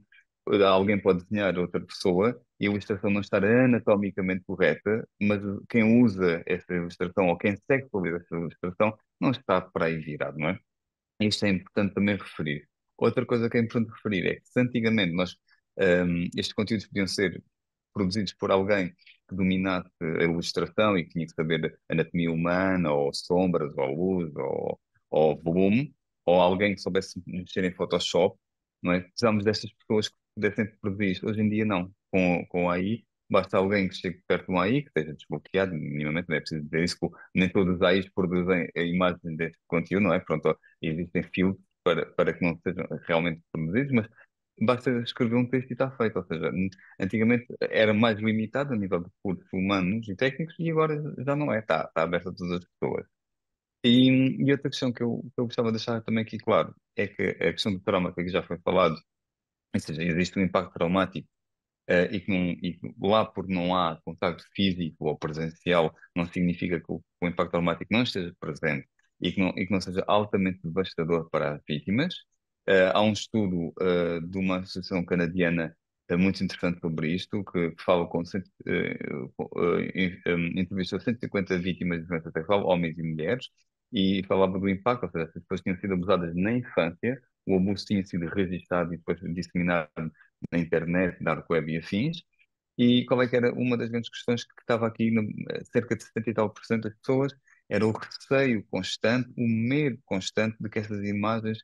S4: eh, alguém pode desenhar outra pessoa e a ilustração não estar anatomicamente correta, mas quem usa essa ilustração ou quem segue sobre essa ilustração não está para aí virado, não é? Isto é importante também referir. Outra coisa que é importante referir é que se antigamente nós, um, ehm, estes conteúdos podiam ser produzidos por alguém que dominasse a ilustração e tinha que saber anatomia humana, ou sombras, ou luz, ou, ou volume, ou alguém que soubesse mexer em Photoshop, não é? Precisamos destas pessoas que pudessem produzir isto. Hoje em dia, não. Com, com AI, basta alguém que chegue perto de um AI, que esteja desbloqueado, minimamente, não é preciso dizer isso, nem todos os AIs produzem a imagem deste conteúdo, não é? Pronto, existem filtros para, para que não sejam realmente produzidos, mas basta escrever um texto e está feito. Ou seja, antigamente era mais limitado a nível de recursos humanos e técnicos e agora já não é, está, está aberto a todas as pessoas. E, e outra questão que eu, que eu gostava de deixar também aqui claro é que a questão do trauma que já foi falado, ou seja, existe um impacto traumático Uh, e, que não, e lá por não há contato físico ou presencial, não significa que o, o, impacto traumático não esteja presente e que não, e que não seja altamente devastador para as vítimas. Uh, há um estudo uh, de uma associação canadiana uh, muito interessante sobre isto, que, fala com, cento, entrevistou 150 vítimas de violência sexual, homens e mulheres, e falava do impacto, ou seja, as pessoas tinham sido abusadas na infância, o abuso tinha sido registrado e depois disseminado na internet, na web e afins, e qual é que era uma das grandes questões que estava aqui, no, cerca de 70 e tal por cento das pessoas, era o receio constante, o medo constante de que essas imagens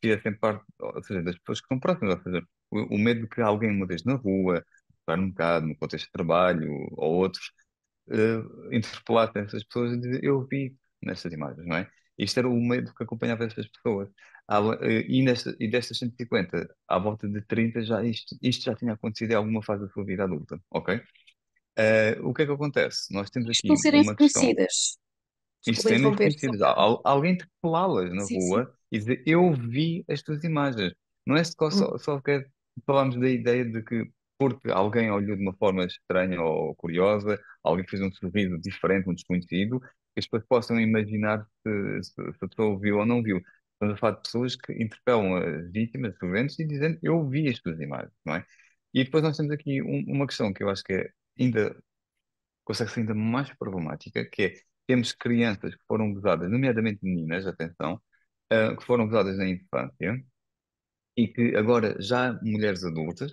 S4: fizessem é parte, ou seja, das pessoas que são próximas, ou seja, o, o medo de que alguém uma vez na rua, no mercado, no contexto de trabalho ou outros, uh, essas pessoas e dizer, eu vi nessas imagens, não é? Isto era o medo que acompanhava essas pessoas. Eh, e, nesta, e destas 150, à volta de 30, já isto, isto já tinha acontecido em alguma fase da sua vida adulta, ok? Uh, o que é que acontece? Nós temos aqui. Isto serem uma conhecidas. Isto serem conhecidas. alguém interpelá-las na sim, rua, sim e dizer eu vi as tuas imagens. Não é só, só, só que é falamos da ideia de que porque alguém olhou de uma forma estranha ou curiosa, alguém fez um sorriso diferente, um desconhecido, que as pessoas possam imaginar se, se, se a pessoa ouviu ou não viu. Estamos a falar de pessoas que interpelam as vítimas, os sobreviventes, e dizendo eu vi as tuas imagens, não é? E depois nós temos aqui um, uma questão que eu acho que é ainda consegue ser ainda mais problemática, que é temos crianças que foram gozadas, nomeadamente meninas, atenção, ah, que foram usadas na infância e que agora já mulheres adultas,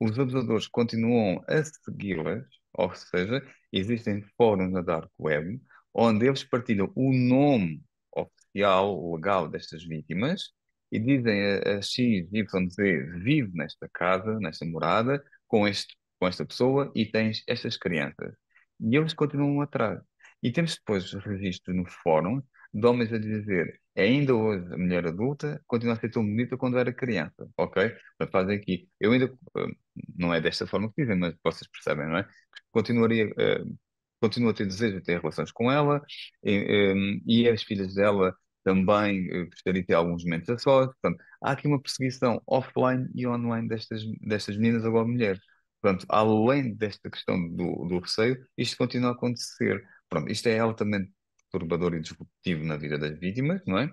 S4: os abusadores continuam a segui-las, ou seja, existem fóruns na dark web onde eles partilham o nome oficial, legal destas vítimas e dizem a, a XYZ vive nesta casa, nesta morada, com, este, com esta pessoa e tens estas crianças. E eles continuam atrás. E temos depois registros no fórum de homens a dizer ainda hoje a mulher adulta continua a ser tão bonita quando era criança, ok? Mas fazem aqui, eu ainda, hum, não é desta forma que dizem, mas vocês percebem, não é? Continuaria, uh, a ter desejo de ter relações com ela e, um, e as filhas dela também uh, gostaria de ter alguns momentos a sós, portanto, há aqui uma perseguição offline e online destas, destas meninas agora mulheres. Portanto, além desta questão do, do receio, isto continua a acontecer. Pronto, isto é altamente perturbador e disruptivo na vida das vítimas, não é?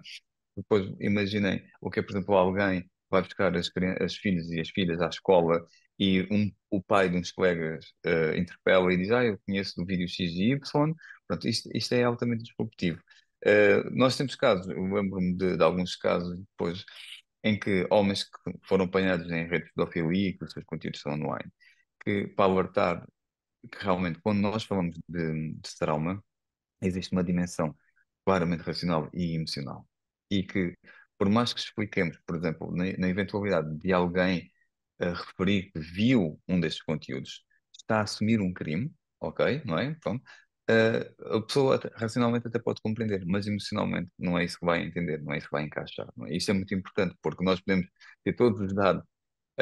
S4: Depois imaginem o que é, por exemplo, alguém vai buscar as, as filhas e as filhas à escola e um, o pai de uns colegas uh, interpela e diz, ah, eu conheço do vídeo X e Y, pronto, isto, isto é altamente disruptivo. Uh, nós temos casos, eu lembro-me de, de, alguns casos depois, em que homens que foram apanhados em redes de pedofilia e que os seus conteúdos são online, que para alertar que realmente quando nós falamos de, de trauma, existe uma dimensão claramente racional e emocional. E que, por mais que expliquemos, por exemplo, na, na eventualidade de alguém eh, referir que viu um destes conteúdos, está a assumir um crime, ok, não é? Pronto. Uh, a pessoa racionalmente até pode compreender, mas emocionalmente não é isso que vai entender, não é isso que vai encaixar. É? Isto é muito importante, porque nós podemos ter todos os dados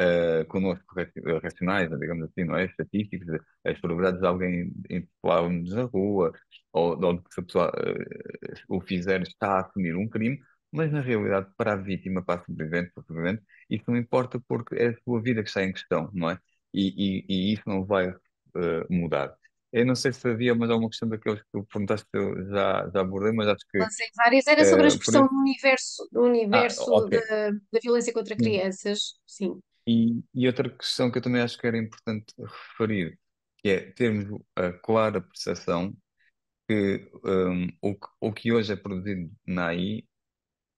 S4: uh, eh, conosco racionais, digamos assim, não é? Estatísticos, as probabilidades de alguém interpelar nos na rua, ou, ou se a pessoa uh, o fizer está a assumir um crime, mas na realidade, para a vítima, para a sobrevivente, para o sobrevivente, isso não importa porque é a sua vida que está em questão, não é? E, e, e isso não vai uh, mudar. Eu não sei se havia mais alguma questão daqueles que tu perguntaste que eu já, já abordei, mas acho que. Lancei várias, era sobre a expressão do
S2: universo, do ah, universo ah, okay. da, da violência contra crianças, sim.
S4: E, e outra questão que eu também acho que era importante referir, que é termos a clara percepção que, um, o que o que hoje é produzido na AI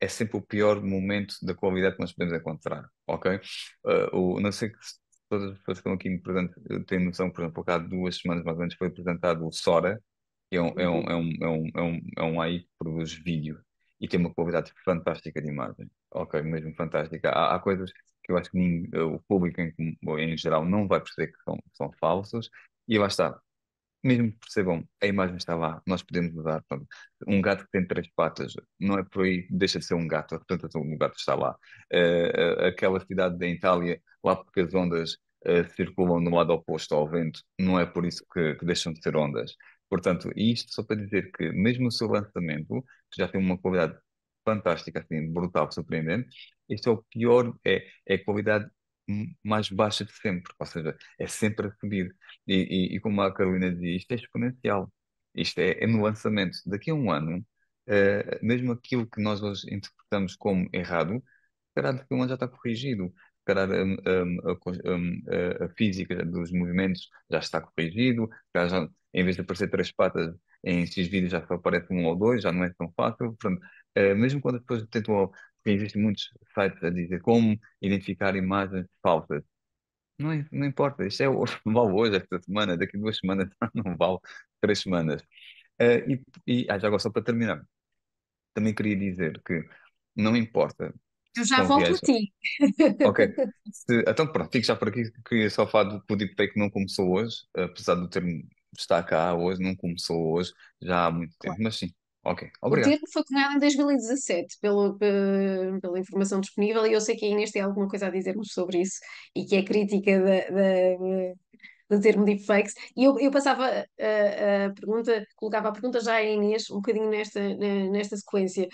S4: é sempre o pior momento da qualidade que nós podemos encontrar, ok? Uh, o, não sei que se todas as pessoas que estão aqui presentes eh, têm noção, por exemplo, há duas semanas mais ou menos foi apresentado o Sora, que é um, é um, uhum. é um, é um, é um, é um AI que produz vídeo e tem uma qualidade fantástica de imagem, ok? Mesmo fantástica. Há, há coisas que eu acho que nem, eh, o público em, em, geral não vai perceber que são, falsos são falsas. E lá está, mesmo que percebam, a imagem está lá, nós podemos mudar. Portanto, um gato que tem três patas, não é por aí, deixa de ser um gato, portanto, um gato está lá. Uh, aquela cidade da Itália, lá porque as ondas uh, circulam do lado oposto ao vento, não é por isso que, que, deixam de ser ondas. Portanto, isto só para dizer que, mesmo o seu lançamento, que já tem uma qualidade fantástica, assim, brutal, surpreendente. Este é o pior, é, é a qualidade mais baixa de sempre, ou seja, é sempre a subir. E, e, e como a Carolina dizia, isto é exponencial, isto é, é no lançamento. Daqui a um ano, uh, mesmo aquilo que nós hoje interpretamos como errado, caralho, daqui a um ano já está corrigido. Caralho, um, um, a, a, física dos movimentos já está corrigido, já, já, em vez de aparecer três patas em seis vídeos já só aparece um ou dois, já não é tão fácil. Portanto, eh, mesmo quando as pessoas tentam, porque existem muitos sites a dizer como identificar imagens falsas, não, não importa, isto é, não vale hoje, esta semana, daqui a duas semanas, não vale três semanas. Uh, e, e ah, já agora, só para terminar, também queria dizer que não importa. Eu já volto viagem.
S1: a ti. Ok.
S4: Se, então pronto, fico já por aqui. Queria só falar do Deepfake tipo que não começou hoje, apesar do termo estar cá hoje, não começou hoje, já há muito tempo, claro. mas sim, Ok, obrigado. O termo
S2: foi cunhado em 2017, pelo, pela informação disponível, e eu sei que a Inês tem alguma coisa a dizer-nos sobre isso, e que é crítica da, da do termo deepfakes. E eu, eu passava a, a, pergunta, colocava a pergunta já à Inês, um bocadinho nesta, nesta sequência.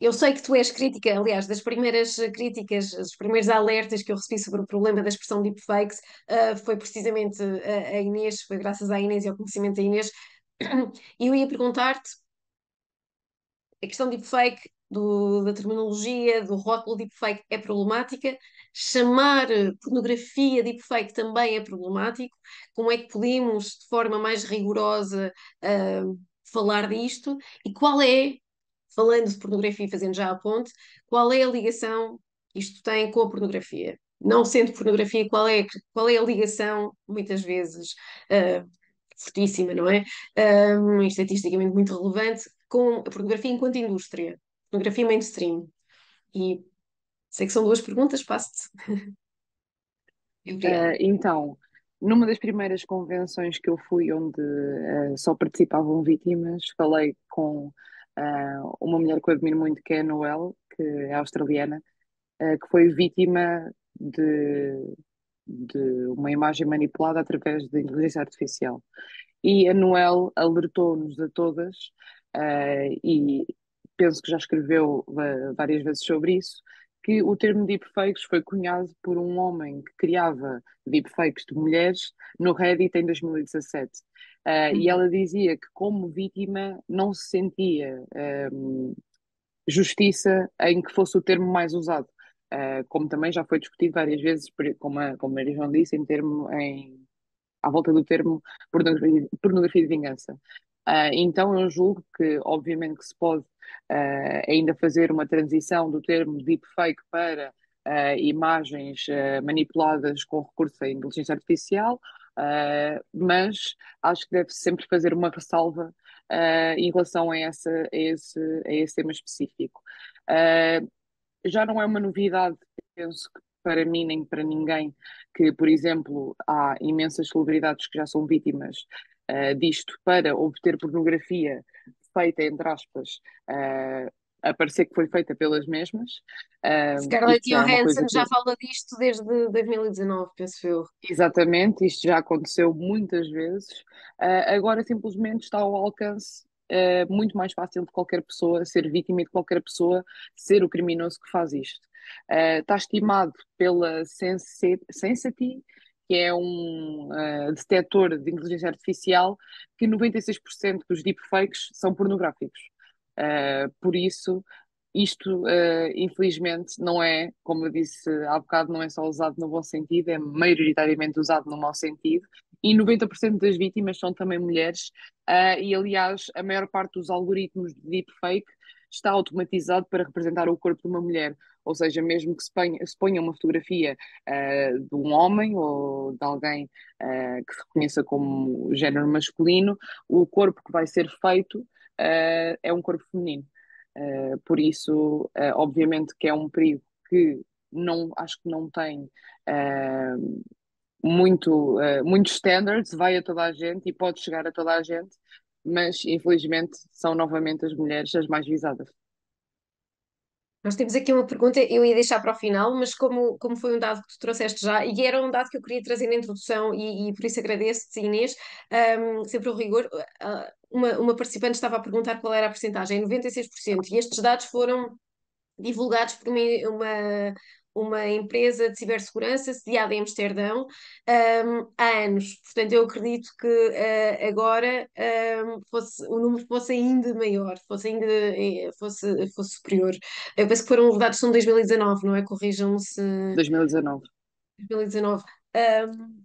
S2: Eu sei que tu és crítica, aliás, das primeiras críticas, os primeiros alertas que eu recebi sobre o problema da expressão deepfakes uh, foi precisamente a, a Inês, foi graças à Inês e ao conhecimento da Inês. E eu ia perguntar-te a questão de deepfake, do, da terminologia, do rótulo deepfake é problemática, chamar eh, pornografia deepfake também é problemático, como é que podemos, de forma mais rigorosa, uh, falar disto e qual é, falando de pornografia e fazendo já a ponte, qual é a ligação isto tem com a pornografia? Não sendo pornografia, qual é, qual é a ligação, muitas vezes, uh, fortíssima, não é? Um, ehm, estatisticamente muito relevante, com a pornografia enquanto indústria, pornografia mainstream.
S1: E sei que são duas perguntas, passo-te. uh, então, numa das primeiras convenções que eu fui, onde uh, só participavam vítimas, falei com uh, uma mulher que eu admiro muito, que é a Noel, que é australiana, uh, que foi vítima de, de uma imagem manipulada através de inteligência artificial. E a Noel alertou-nos a todas uh, e penso que já escreveu várias vezes sobre isso, que o termo deepfakes foi cunhado por um homem que criava deepfakes de mulheres no Reddit em 2017. Uh, e eh, uhum. ela dizia que, como vítima, não se sentia um, ehm, justiça em que fosse o termo mais usado. Uh, como também já foi discutido várias vezes, como a, como a João disse, em termo, em, à volta do termo pornografia, pornografia de vingança. Ah, então eu julgo que, obviamente, que se pode uh, ainda fazer uma transição do termo deepfake para uh, imagens manipuladas com recurso à inteligência artificial, mas acho que deve-se sempre fazer uma ressalva em relação a, essa, a, esse, a esse tema específico. já não é uma novidade, penso que para mim nem para ninguém que, por exemplo, há imensas celebridades que já são vítimas eh, disto para obter pornografia feita, entre aspas, uh, a parecer que foi feita pelas mesmas. Uh, Scarlett é Johansson já que... fala
S2: disto desde
S1: 2019, penso eu. Exatamente, isto já aconteceu muitas vezes. Uh, agora simplesmente está ao alcance Uh, muito mais fácil de qualquer pessoa ser vítima e de qualquer pessoa ser o criminoso que faz isto. Uh, está estimado pela Sensati que é um uh, detector de inteligência artificial, que 96% dos deepfakes são pornográficos. Uh, por isso, isto, uh, infelizmente, não é, como eu disse há bocado, não é só usado no bom sentido, é maioritariamente usado no mau sentido. E 90% das vítimas são também mulheres, uh, e aliás, a maior parte dos algoritmos de deepfake está automatizado para representar o corpo de uma mulher ou seja, mesmo que se ponha, se ponha uma fotografia uh, de um homem ou de alguém uh, que se reconheça como género masculino, o corpo que vai ser feito uh, é um corpo feminino. por isso, obviamente que é um perigo que não, acho que não tem muito, uh, muitos standards, vai a toda a gente e pode chegar a toda a gente, mas infelizmente são novamente as mulheres as mais visadas.
S2: Nós temos aqui uma pergunta, eu ia deixar para o final, mas como, como foi um dado que tu trouxeste já, e era um dado que eu queria trazer na introdução, e, e por isso agradeço-te, Inês, um, sempre o rigor. Ah, uma, uma participante estava a perguntar qual era a porcentagem, 96%, é e estes dados foram divulgados por uma, uma empresa de cibersegurança sediada em Amsterdão um, há anos. Portanto, eu acredito que uh, agora um, fosse, o número fosse ainda maior, fosse ainda eh, fosse, fosse superior. Eu penso que foram dados são 2019, não é? Corrijam-se.
S1: 2019.
S2: 2019. Um,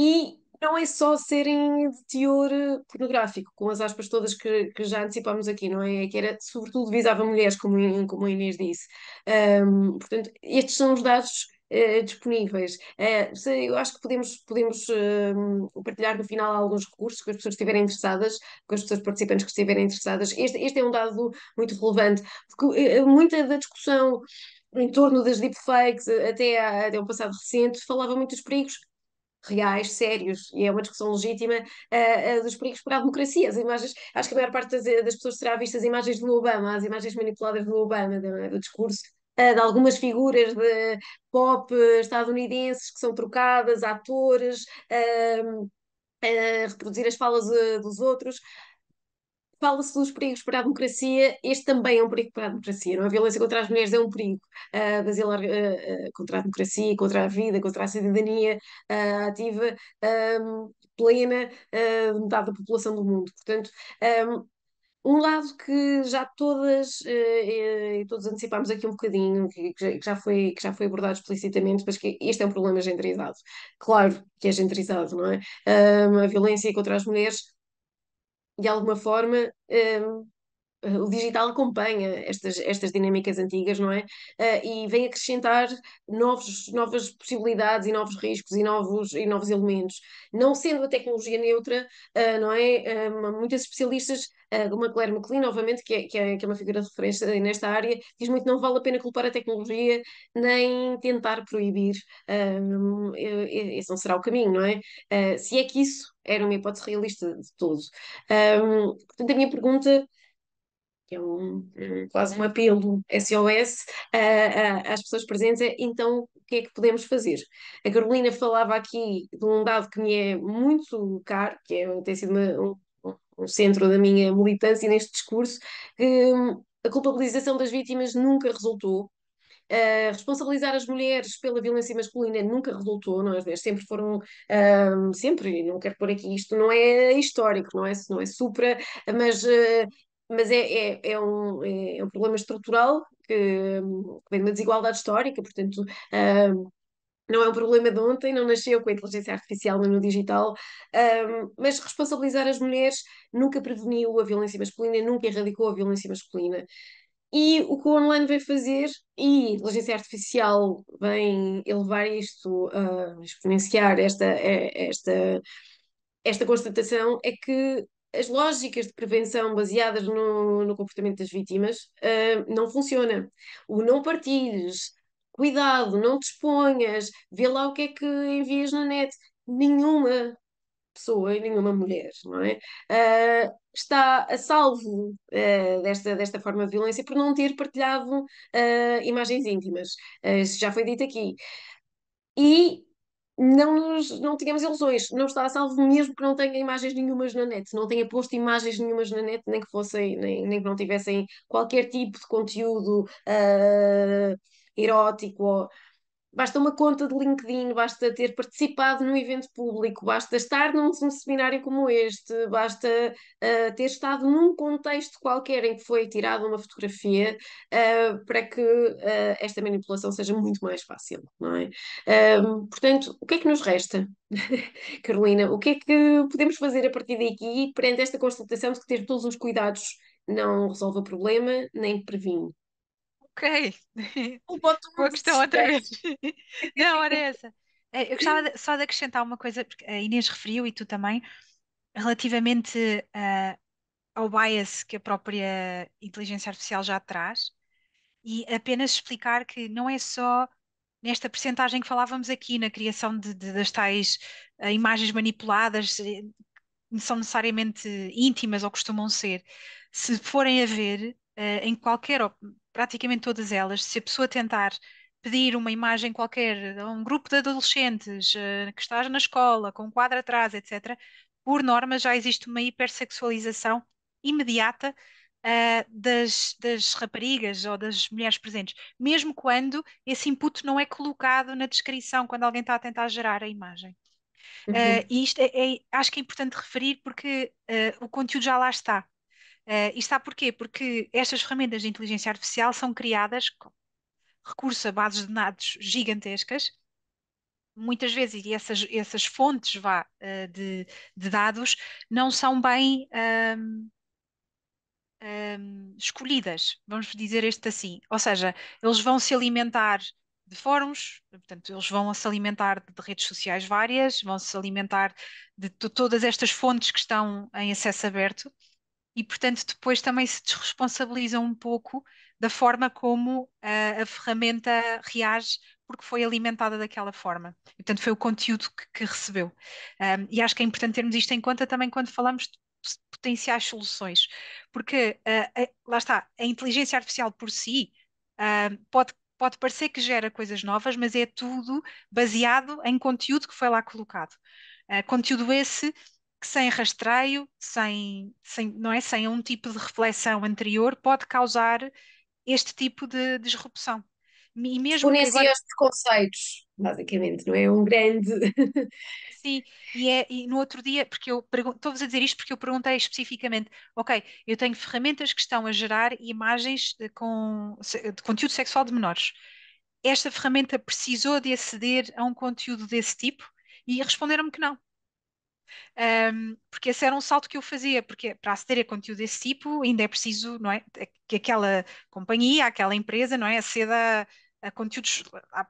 S2: e não é só serem de teor eh, pornográfico, com as aspas todas que, que já antecipámos aqui, não é? é? Que era, sobretudo, visava mulheres, como, como a Inês disse. Um, portanto, estes são os dados uh, disponíveis. Uh, eu acho que podemos, podemos uh, partilhar no final alguns recursos que as pessoas estiverem interessadas, com as pessoas participantes que estiverem interessadas. Este, este é um dado muito relevante, porque muita da discussão em torno das deepfakes, até, a, até ao passado recente, falava muito dos perigos reais, sérios, e é uma discussão legítima uh, uh, dos perigos para a democracia. As imagens, acho que a maior parte das, eh, das pessoas terá visto as imagens do Obama, as imagens manipuladas do Obama, do, do discurso de algumas figuras de pop estadunidenses que são trocadas, atores, uh, uh, reproduzir as falas uh, dos outros fala-se dos perigos para a democracia, este também é um perigo para a democracia, não? É? A violência contra as mulheres é um perigo, uh, mas ele, uh, uh, contra a democracia, contra a vida, contra a cidadania ativa, um, plena, de metade da população do mundo. Portanto, um, um lado que já todas e eh, todos antecipámos aqui um bocadinho, que, que, já foi, que já foi abordado explicitamente, mas que este é um problema genderizado. Claro que é genderizado, não é? Um, a violência contra as mulheres de alguma forma, eh, o digital acompanha estas, estas dinâmicas antigas, não é? Uh, e vem acrescentar novos, novas possibilidades e novos riscos e novos, e novos elementos. Não sendo a tecnologia neutra, uh, não é? Uh, muitas especialistas, uma Claire McLean, novamente, que é, que é, que, é, uma figura de referência nesta área, diz muito não vale a pena culpar a tecnologia nem tentar proibir. esse não será o caminho, não é? se é que isso era uma hipótese realista de todo. Um, portanto, a minha pergunta que é
S4: um, quase um
S2: apelo SOS uh, uh, às pessoas presentes, é então o que é que podemos fazer? A Carolina falava aqui de um dado que me é muito caro, que é, tem sido uma, um, um, centro da minha militância neste discurso, que hum, a culpabilização das vítimas nunca resultou Uh, responsabilizar as mulheres pela violência masculina nunca resultou, não é? As sempre foram, sempre, não quero pôr aqui isto, não é histórico, não é, não é supra, mas, uh, mas é, é, é, um, é um problema estrutural que, que vem de uma desigualdade histórica, portanto. não é um problema de ontem, não nasceu com a inteligência artificial nem no digital, um, mas responsabilizar as mulheres nunca preveniu a violência masculina, nunca erradicou a violência masculina. E o que o online vem fazer, e a inteligência artificial vem elevar isto, uh, exponenciar esta, eh, esta, esta constatação, é que as lógicas de prevenção baseadas no, no comportamento das vítimas uh, não funcionam. O não partilhes, cuidado, não te exponhas, vê lá o que é que envias na net. Nenhuma pessoa e nenhuma mulher, não é? Uh, está a salvo uh, desta, desta forma de violência por não ter partilhado uh, imagens íntimas. isso já foi dito aqui. E não, nos, não tínhamos ilusões, não está a salvo mesmo que não tenha imagens nenhumas na net, não tenha posto imagens nenhumas na net, nem que fossem, nem, nem que não tivessem qualquer tipo de conteúdo erótico ou basta uma conta de LinkedIn, basta ter participado num evento público, basta estar num, num seminário como este, basta uh, ter estado num contexto qualquer em que foi tirada uma fotografia uh, para que uh, esta manipulação seja muito mais fácil, não é? Ehm, portanto, o que é que nos resta, Carolina? O que é que podemos fazer a partir daqui perante esta constatação de que ter todos os cuidados não resolve o problema nem previne?
S3: ok. Boa questão outra vez. Não, era é essa. É, eu gostava de, só de acrescentar uma coisa, porque a Inês referiu e tu também, relativamente uh, ao bias que a própria inteligência artificial já traz, e apenas explicar que não é só nesta percentagem que falávamos aqui na criação de, de das tais uh, imagens manipuladas, eh, são necessariamente íntimas ou costumam ser. Se forem a ver uh, em qualquer praticamente todas elas, se a pessoa tentar pedir uma imagem qualquer a um grupo de adolescentes uh, que está na escola, com um quadro atrás, etc., por norma já existe uma hipersexualização imediata uh, das, das, raparigas ou das mulheres presentes, mesmo quando esse input não é colocado na descrição, quando alguém está a tentar gerar a imagem. Uhum. Uh, e isto é, é, acho que é importante referir porque o conteúdo já lá está. Uh, e sabe porquê? Porque estas ferramentas de inteligência artificial são criadas com recurso a bases de dados gigantescas, muitas vezes, e essas, essas fontes vá, uh, de, de, dados não são bem um, um, escolhidas, vamos dizer este assim. Ou seja, eles vão se alimentar de fóruns, portanto, eles vão se alimentar de redes sociais várias, vão se alimentar de todas estas fontes que estão em acesso aberto e, portanto, depois também se desresponsabilizam um pouco da forma como eh, a ferramenta reage porque foi alimentada daquela forma. E, portanto, foi o conteúdo que, que recebeu. Um, e acho que é importante termos isto em conta também quando falamos de potenciais soluções, porque uh, lá está, a inteligência artificial por si pode pode parecer que gera coisas novas, mas é tudo baseado em conteúdo que foi lá colocado. Uh, conteúdo esse que sem rastreio, sem, sem, não é? sem um tipo de reflexão anterior, pode causar este tipo de disrupção. E mesmo Exponencias agora...
S2: de conceitos, basicamente, não é? Um grande.
S3: Sim, e, é, e no outro dia, porque eu pergun... estou-vos a dizer isto porque eu perguntei especificamente: ok, eu tenho ferramentas que estão a gerar imagens de, eh, com, eh, de conteúdo sexual de menores. Esta ferramenta precisou de aceder a um conteúdo desse tipo? E responderam-me que não um, porque esse era um salto que eu fazia, porque para aceder a conteúdo desse tipo ainda é preciso, não é, é, que aquela companhia, aquela empresa, não é, aceda a, a conteúdos à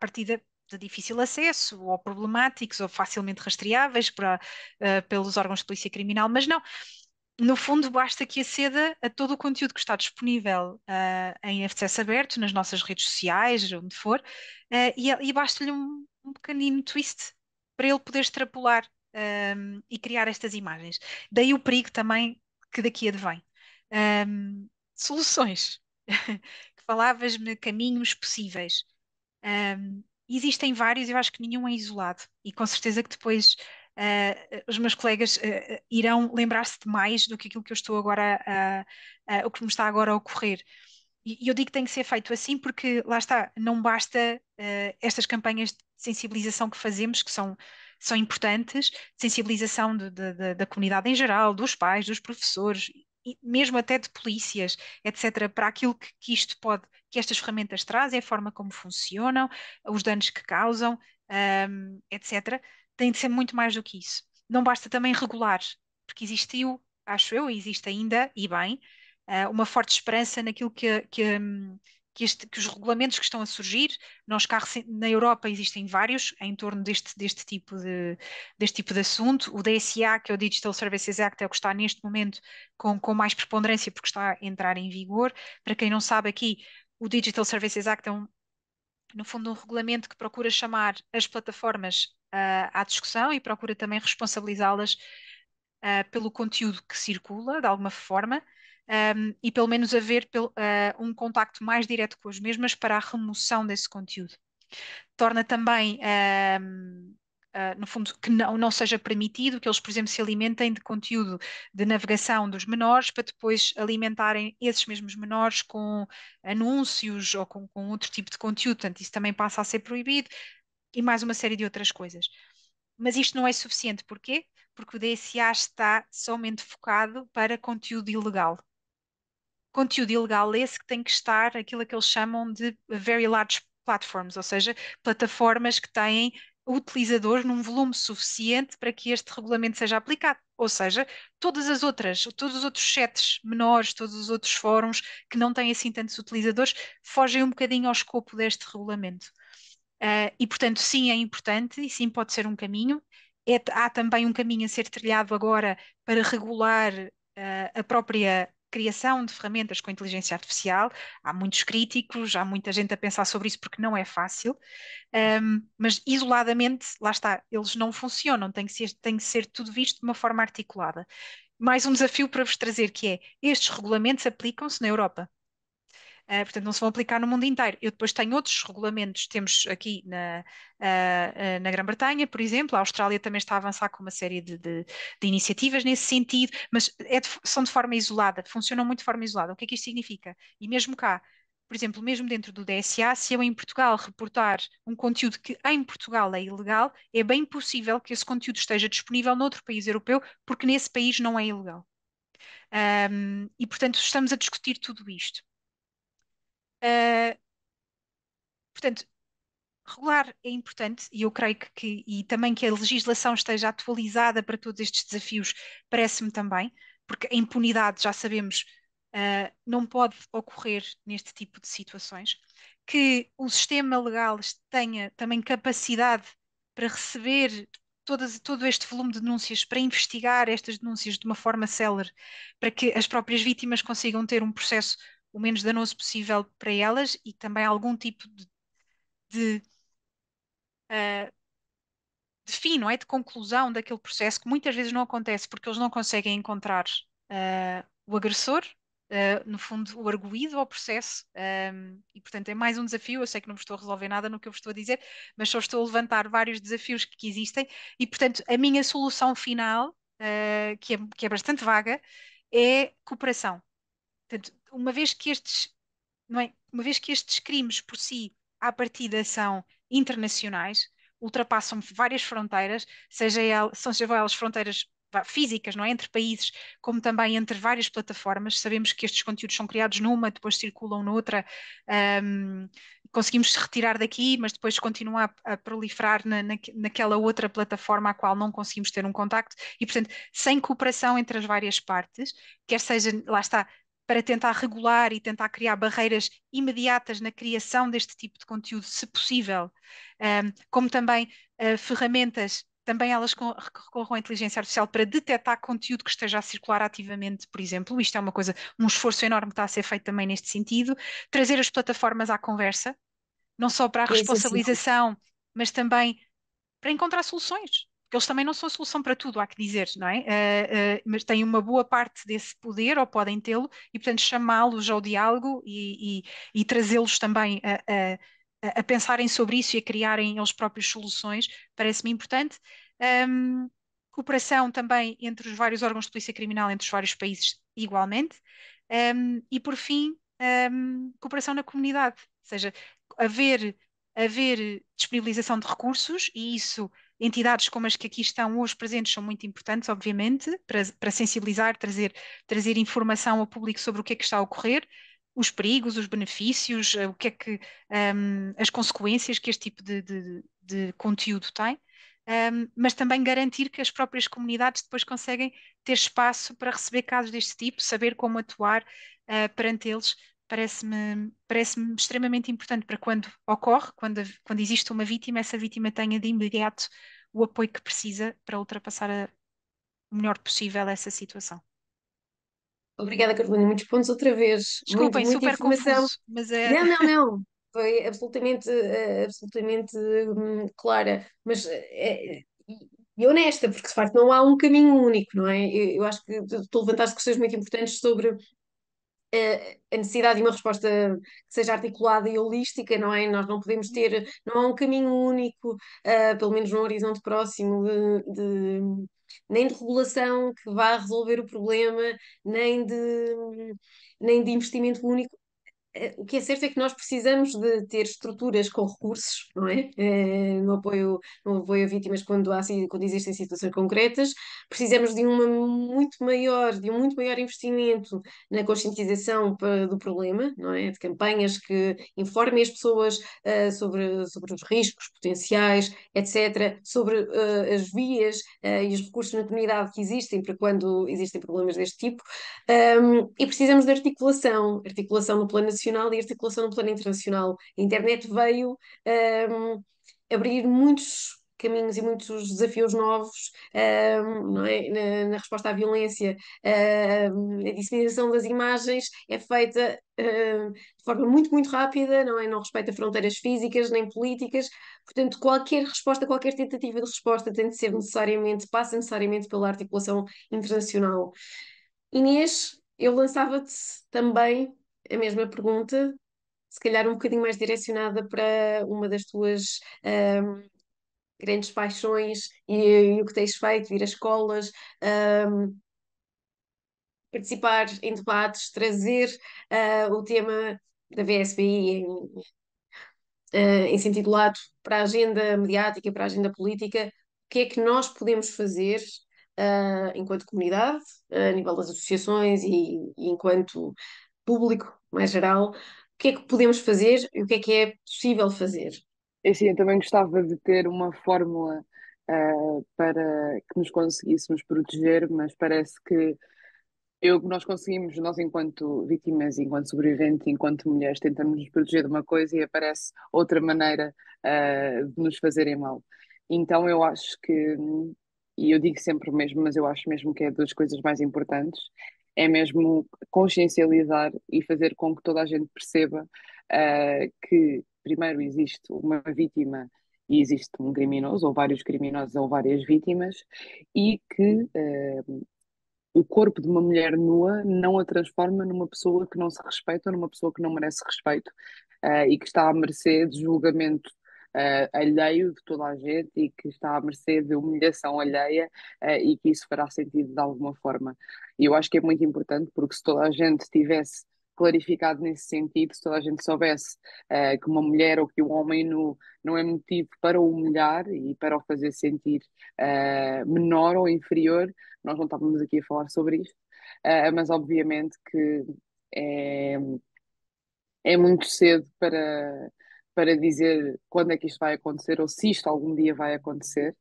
S3: de difícil acesso, ou problemáticos, ou facilmente rastreáveis para, uh, pelos órgãos de polícia criminal, mas não, no fundo, basta que aceda a todo o conteúdo que está disponível uh, em acesso aberto, nas nossas redes sociais, onde for, uh, e, e basta-lhe um, um pequenino twist para ele poder extrapolar um, e criar estas imagens. Daí o perigo também que daqui advém. Um, soluções. que falavas-me caminhos possíveis. Um, existem vários, eu acho que nenhum é isolado. E com certeza que depois uh, os meus colegas uh, irão lembrar-se de mais do que aquilo que eu estou agora a, o que me está agora a ocorrer. E eu digo que tem que ser feito assim porque lá está, não basta estas campanhas de sensibilização que fazemos, que são são importantes, sensibilização de, de, de, da comunidade em geral, dos pais, dos professores, mesmo até de polícias, etc., para aquilo que, que, isto pode, que estas ferramentas trazem, a forma como funcionam, os danos que causam, um, etc., tem de ser muito mais do que isso. Não basta também regular, porque existiu, acho eu, e existe ainda, e bem, eh, uma forte esperança naquilo que, que, hum, que, este, que, os regulamentos que estão a surgir, nós cá na Europa existem vários em torno deste, deste, tipo de, deste tipo de assunto. O DSA, que é o Digital Services Act, é o que está neste momento com, com mais preponderância porque está a entrar em vigor. Para quem não sabe aqui, o Digital Services Act é um, no fundo, um regulamento que procura chamar as plataformas uh, à discussão e procura também responsabilizá-las uh, pelo conteúdo que circula, de alguma forma um, e pelo menos haver uh, ah, um contacto mais direto com as mesmas para a remoção desse conteúdo. Torna também um, Uh, ah, no fundo, que não, não seja permitido que eles, por exemplo, se alimentem de conteúdo de navegação dos menores para depois alimentarem esses mesmos menores com anúncios ou com, com outro tipo de conteúdo. Portanto, isso também passa a ser proibido e mais uma série de outras coisas. Mas isto não é suficiente. Porquê? Porque o DSA está somente focado para conteúdo ilegal conteúdo ilegal é esse que tem que estar aquilo é que eles chamam de very large platforms, ou seja, plataformas que têm utilizadores num volume suficiente para que este regulamento seja aplicado. Ou seja, todas as outras, todos os outros chats menores, todos os outros fóruns que não têm assim tantos utilizadores, fogem um bocadinho ao escopo deste regulamento. Uh, e, portanto, sim, é importante e sim pode ser um caminho. É, há também um caminho a ser trilhado agora para regular uh, a própria criação de ferramentas com inteligência artificial. Há muitos críticos, há muita gente a pensar sobre isso porque não é fácil, um, mas isoladamente, lá está, eles não funcionam, tem que, ser, tem que ser tudo visto de uma forma articulada. Mais um desafio para vos trazer que é: estes regulamentos aplicam-se na Europa. Uh, portanto, não se vão aplicar no mundo inteiro. Eu depois tenho outros regulamentos, temos aqui na, uh, na Grã-Bretanha, por exemplo, a Austrália também está a avançar com uma série de, de, de iniciativas nesse sentido, mas é de, são de forma isolada, funcionam muito de forma isolada. O que é que isto significa? E mesmo cá, por exemplo, mesmo dentro do DSA, se eu em Portugal reportar um conteúdo que em Portugal é ilegal, é bem possível que esse conteúdo esteja disponível noutro país europeu, porque nesse país não é ilegal. Um, e, portanto, estamos a discutir tudo isto. Eh, portanto, regular é importante e eu creio que, que, e também que a legislação esteja atualizada para todos estes desafios, parece-me também, porque a impunidade, já sabemos, uh, não pode ocorrer neste tipo de situações. Que o sistema legal tenha também capacidade para receber todas, todo este volume de denúncias, para investigar estas denúncias de uma forma célere, para que as próprias vítimas consigam ter um processo o menos danoso possível para elas e também algum tipo de, de, uh, de fim, não é? De conclusão daquele processo que muitas vezes não acontece porque eles não conseguem encontrar uh, o agressor, uh, no fundo, o arguído ao processo. Um, e, portanto, é mais um desafio. Eu sei que não vos estou a resolver nada no que eu vos estou a dizer, mas só estou a levantar vários desafios que, existem. E, portanto, a minha solução final, uh, que, é, que é bastante vaga, é cooperação. Portanto, uma vez que estes, não é? uma vez que estes crimes por si, à partida, são internacionais, ultrapassam várias fronteiras, seja, el, seja elas fronteiras físicas, não é? entre países, como também entre várias plataformas. Sabemos que estes conteúdos são criados numa, depois circulam noutra, um, conseguimos retirar daqui, mas depois continuar a, a proliferar na, na, naquela outra plataforma à qual não conseguimos ter um contacto. E, portanto, sem cooperação entre as várias partes, quer seja, lá está, para tentar regular e tentar criar barreiras imediatas na criação deste tipo de conteúdo, se possível, um, como também uh, ferramentas, também elas recorram à inteligência artificial para detectar conteúdo que esteja a circular ativamente, por exemplo. Isto é uma coisa, um esforço enorme que está a ser feito também neste sentido. Trazer as plataformas à conversa, não só para a responsabilização, mas também para encontrar soluções porque eles também não são a solução para tudo, há que dizer, não é? Uh, uh, mas têm uma boa parte desse poder, ou podem tê-lo, e portanto chamá-los ao diálogo e, e, e trazê-los também a, a, a, pensarem sobre isso e a criarem eles próprios soluções, parece-me importante. Um, cooperação também entre os vários órgãos de polícia criminal, entre os vários países, igualmente. Um, e por fim, um, cooperação na comunidade, ou seja, haver, haver disponibilização de recursos e isso entidades como as que aqui estão hoje presentes são muito importantes, obviamente, para, para sensibilizar, trazer, trazer informação ao público sobre o que é que está a ocorrer, os perigos, os benefícios, eh, o que é que um, ehm, as consequências que este tipo de, de, de conteúdo tem, um, ehm, mas também garantir que as próprias comunidades depois conseguem ter espaço para receber casos deste tipo, saber como atuar uh, perante eles parece-me parece extremamente importante para quando ocorre, quando, quando existe uma vítima, essa vítima tenha de imediato o apoio que precisa para ultrapassar a, o melhor possível essa situação.
S2: Obrigada, Carolina. Muitos pontos outra vez. Desculpem, muito, super Confuso, mas é... Não, não, não. Foi absolutamente, eh, absolutamente hum, clara, mas eh, é, e honesta, porque de facto não há um caminho único, não é? Eu, eu acho que tu levantaste questões muito importantes sobre é a necessidade de uma resposta que seja articulada e holística, não é? Nós não podemos ter, uhum. não há um caminho único, uh, pelo menos num horizonte próximo, de, de, nem de regulação que vá resolver o problema, nem de, nem de investimento único, eh, o que é certo é que nós precisamos de ter estruturas com recursos, não é? Eh, no, apoio, no apoio a vítimas quando, há, quando existem situações concretas, precisamos de, uma muito maior, de um muito maior investimento na conscientização do problema, não é? De campanhas que informem as pessoas uh, sobre, sobre os riscos potenciais, etc., sobre uh, as vias uh, e os recursos na comunidade que existem para quando existem problemas deste tipo. Um, e precisamos de articulação, articulação no plano nacional internacional e articulação no plano internacional. A internet veio um, abrir muitos caminhos e muitos desafios novos um, é? na, na, resposta à violência. Um, a disseminação das imagens é feita um, de forma muito, muito rápida, não, é? não respeita fronteiras físicas nem políticas, portanto, qualquer resposta, qualquer tentativa de resposta tem de ser necessariamente, passa necessariamente pela articulação internacional. Inês, eu lançava-te também a mesma pergunta, se calhar um bocadinho mais direcionada para uma das tuas um, grandes paixões e, e, o que tens feito, ir às escolas, um, participar em debates, trazer uh, o tema da VSBI em, uh, em sentido lato para a agenda mediática, para a agenda política. O que é que nós podemos fazer uh, enquanto comunidade, a nível das associações e, e enquanto público mais geral, o que é que podemos fazer
S1: e o que é que é possível fazer? É sim, eu também gostava de ter uma fórmula uh, para que nos conseguíssemos proteger, mas parece que eu, nós conseguimos, nós enquanto vítimas, enquanto sobreviventes, enquanto mulheres, tentamos nos proteger de uma coisa e aparece outra maneira uh, de nos fazerem mal. Então eu acho que, e eu digo sempre mesmo, mas eu acho mesmo que é das coisas mais importantes, é mesmo consciencializar e fazer com que toda a gente perceba uh, que, primeiro, existe uma vítima e existe um criminoso, ou vários criminosos, ou várias vítimas, e que uh, o corpo de uma mulher nua não a transforma numa pessoa que não se respeita ou numa pessoa que não merece respeito uh, e que está à mercê de julgamento uh, alheio de toda a gente e que está à mercê de humilhação alheia uh, e que isso fará sentido de alguma forma. E eu acho que é muito importante porque se toda a gente tivesse clarificado nesse sentido, se toda a gente soubesse uh, que uma mulher ou que um homem nu não é motivo para o humilhar e para o fazer sentir uh, menor ou inferior, nós não estávamos aqui a falar sobre isto, uh, mas obviamente que é, é muito cedo para para dizer quando é que isto vai acontecer ou se isto algum dia vai acontecer.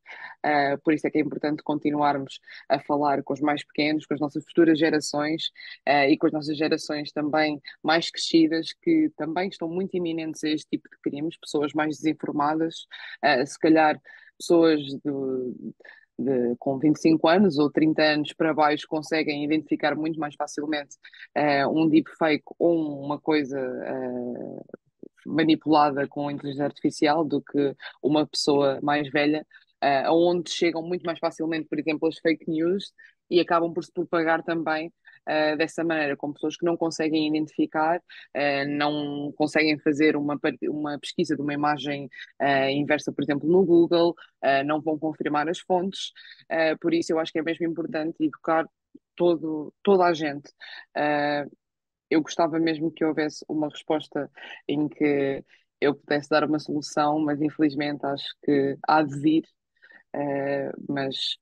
S1: Uh, por isso é que é importante continuarmos a falar com os mais pequenos, com as nossas futuras gerações uh, e com as nossas gerações também mais crescidas, que também estão muito iminentes a este tipo de crimes, pessoas mais desinformadas, uh, se calhar pessoas de, de, com 25 anos ou 30 anos para baixo conseguem identificar muito mais facilmente uh, um deepfake ou uma coisa uh, manipulada com inteligência artificial do que uma pessoa mais velha, uh, eh, onde chegam muito mais facilmente, por exemplo, as fake news e acabam por se propagar também Uh, dessa maneira, com pessoas que não conseguem identificar, uh, não conseguem fazer uma, uma pesquisa de uma imagem uh, inversa, por exemplo, no Google, não vão confirmar as fontes. por isso, eu acho que é mesmo importante educar todo, toda a gente eu gostava mesmo que houvesse uma resposta em que eu pudesse dar uma solução, mas infelizmente acho que há de vir. Uh, mas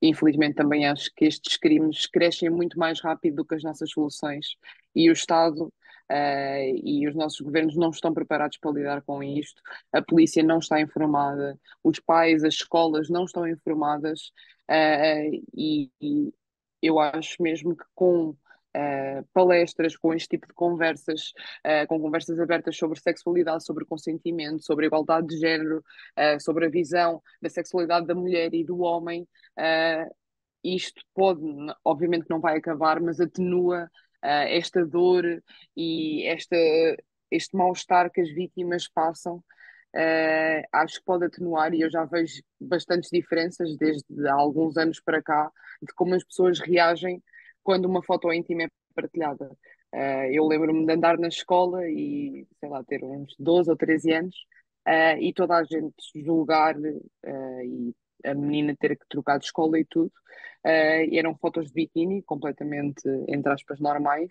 S1: infelizmente também acho que estes crimes crescem muito mais rápido do que as nossas soluções e o Estado Uh, e os nossos governos não estão preparados para lidar com isto, a polícia não está informada, os pais, as escolas não estão informadas, uh, e, e, eu acho mesmo que com uh, palestras, com este tipo de conversas, uh, com conversas abertas sobre sexualidade, sobre consentimento, sobre igualdade de género, uh, sobre a visão da sexualidade da mulher e do homem. isto pode, obviamente não vai acabar, mas atenua esta dor e esta, este mal-estar que as vítimas passam. Uh, acho que pode atenuar e eu já vejo bastantes diferenças desde há alguns anos para cá de como as pessoas reagem quando uma foto íntima é partilhada. Uh, eu lembro-me de andar na escola e, sei lá, ter uns 12 ou 13 anos uh, e toda a gente julgar uh, e a menina ter que trocar de escola e tudo. eram fotos de biquíni, completamente, entre aspas, normais.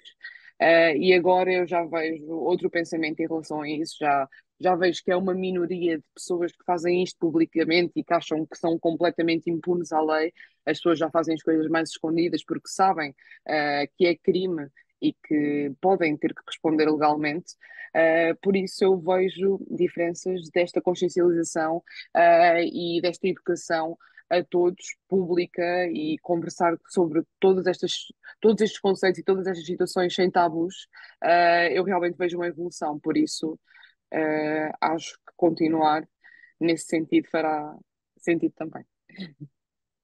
S1: Uh, e agora eu já vejo outro pensamento em relação a isso, já já vejo que é uma minoria de pessoas que fazem isto publicamente e que acham que são completamente impunes à lei. As pessoas já fazem as coisas mais escondidas porque sabem uh, que é crime e que podem ter que responder legalmente. Uh, por isso, eu vejo diferenças desta consciencialização uh, e desta educação a todos, pública, e conversar sobre todas estas, todos estes conceitos e todas estas situações sem tabus, uh, eu realmente vejo uma evolução. Por isso, uh, acho que continuar nesse sentido fará sentido também.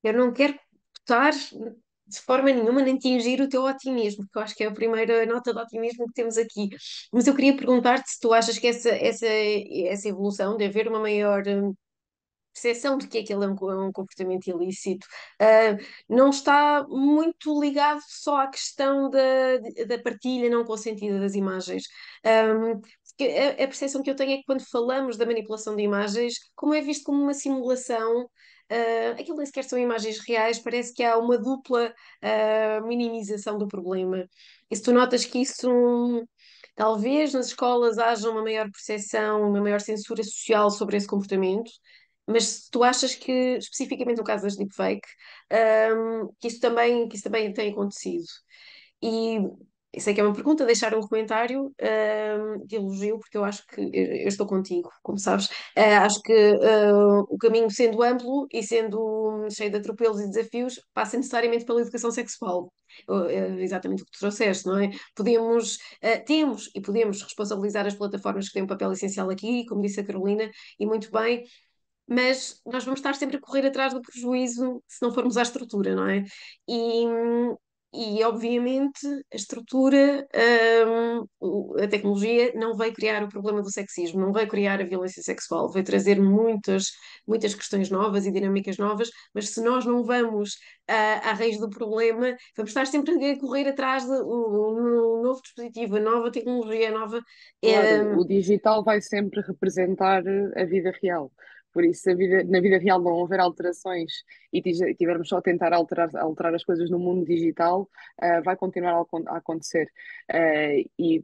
S2: Eu não quero botar de forma nenhuma nem tingir o teu otimismo, que eu acho que é a primeira nota de otimismo que temos aqui. Mas eu queria perguntar-te se tu achas que essa, essa, essa evolução de haver uma maior hum, percepção de que aquele é, é um comportamento ilícito uh, não está muito ligado só à questão da, da partilha não consentida das imagens. Um, a, a percepção que eu tenho é que quando falamos da manipulação de imagens, como é visto como uma simulação, uh, aquilo nem sequer são imagens reais, parece que há uma dupla uh, minimização do problema. E se tu notas que isso. Um, talvez nas escolas haja uma maior percepção, uma maior censura social sobre esse comportamento, mas se tu achas que, especificamente no caso das deepfake, um, ah, que, isso também, que isso também tem acontecido. E isso é que é uma pergunta, deixar um comentário uh, de elogio, porque eu acho que eu estou contigo, como sabes. Uh, acho que uh, o caminho, sendo amplo e sendo hum, cheio de atropelos e desafios, passa necessariamente pela educação sexual. É exatamente o que tu trouxeste, não é? Podemos, eh, temos e podemos responsabilizar as plataformas que têm um papel essencial aqui, como disse a Carolina, e muito bem mas nós vamos estar sempre a correr atrás do prejuízo se não formos à estrutura, não é? E, hum, e obviamente a estrutura, um, a tecnologia não vai criar o problema do sexismo, não vai criar a violência sexual, vai trazer muitas, muitas questões novas e dinâmicas novas, mas se nós não vamos uh, à raiz do problema, vamos estar sempre a correr
S1: atrás de um, um novo dispositivo, a nova tecnologia, a nova. Claro, um... O digital vai sempre representar eh, a vida real por isso, vida, na vida real não houver alterações e tivermos só a tentar alterar, alterar as coisas no mundo digital, uh, vai continuar a, a acontecer. Uh, e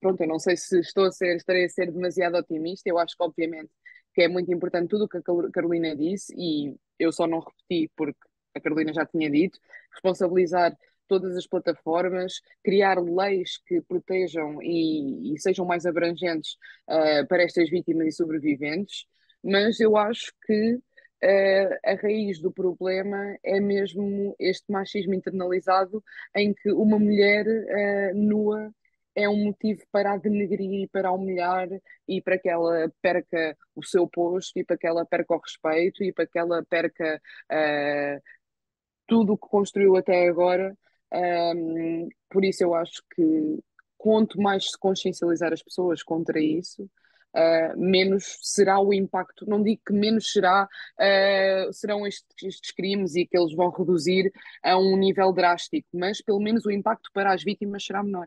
S1: pronto, eu não sei se estou a ser, estarei a ser demasiado otimista, eu acho que obviamente que é muito importante tudo o que a Carolina disse e eu só não repeti porque a Carolina já tinha dito, responsabilizar todas as plataformas, criar leis que protejam e, e sejam mais abrangentes uh, para estas vítimas e sobreviventes, mas eu acho que Uh, a raiz do problema é mesmo este machismo internalizado em que uma mulher uh, nua é um motivo para a denegrir e para a humilhar e para que ela perca o seu posto e para que ela perca o respeito e para que ela perca uh, tudo o que construiu até agora. Um, por isso eu acho que quanto mais se consciencializar as pessoas contra isso, uh, menos será o impacto, não digo que menos será, uh, serão estes, estes, crimes e que eles vão reduzir a um nível drástico, mas pelo menos o impacto para as vítimas será menor.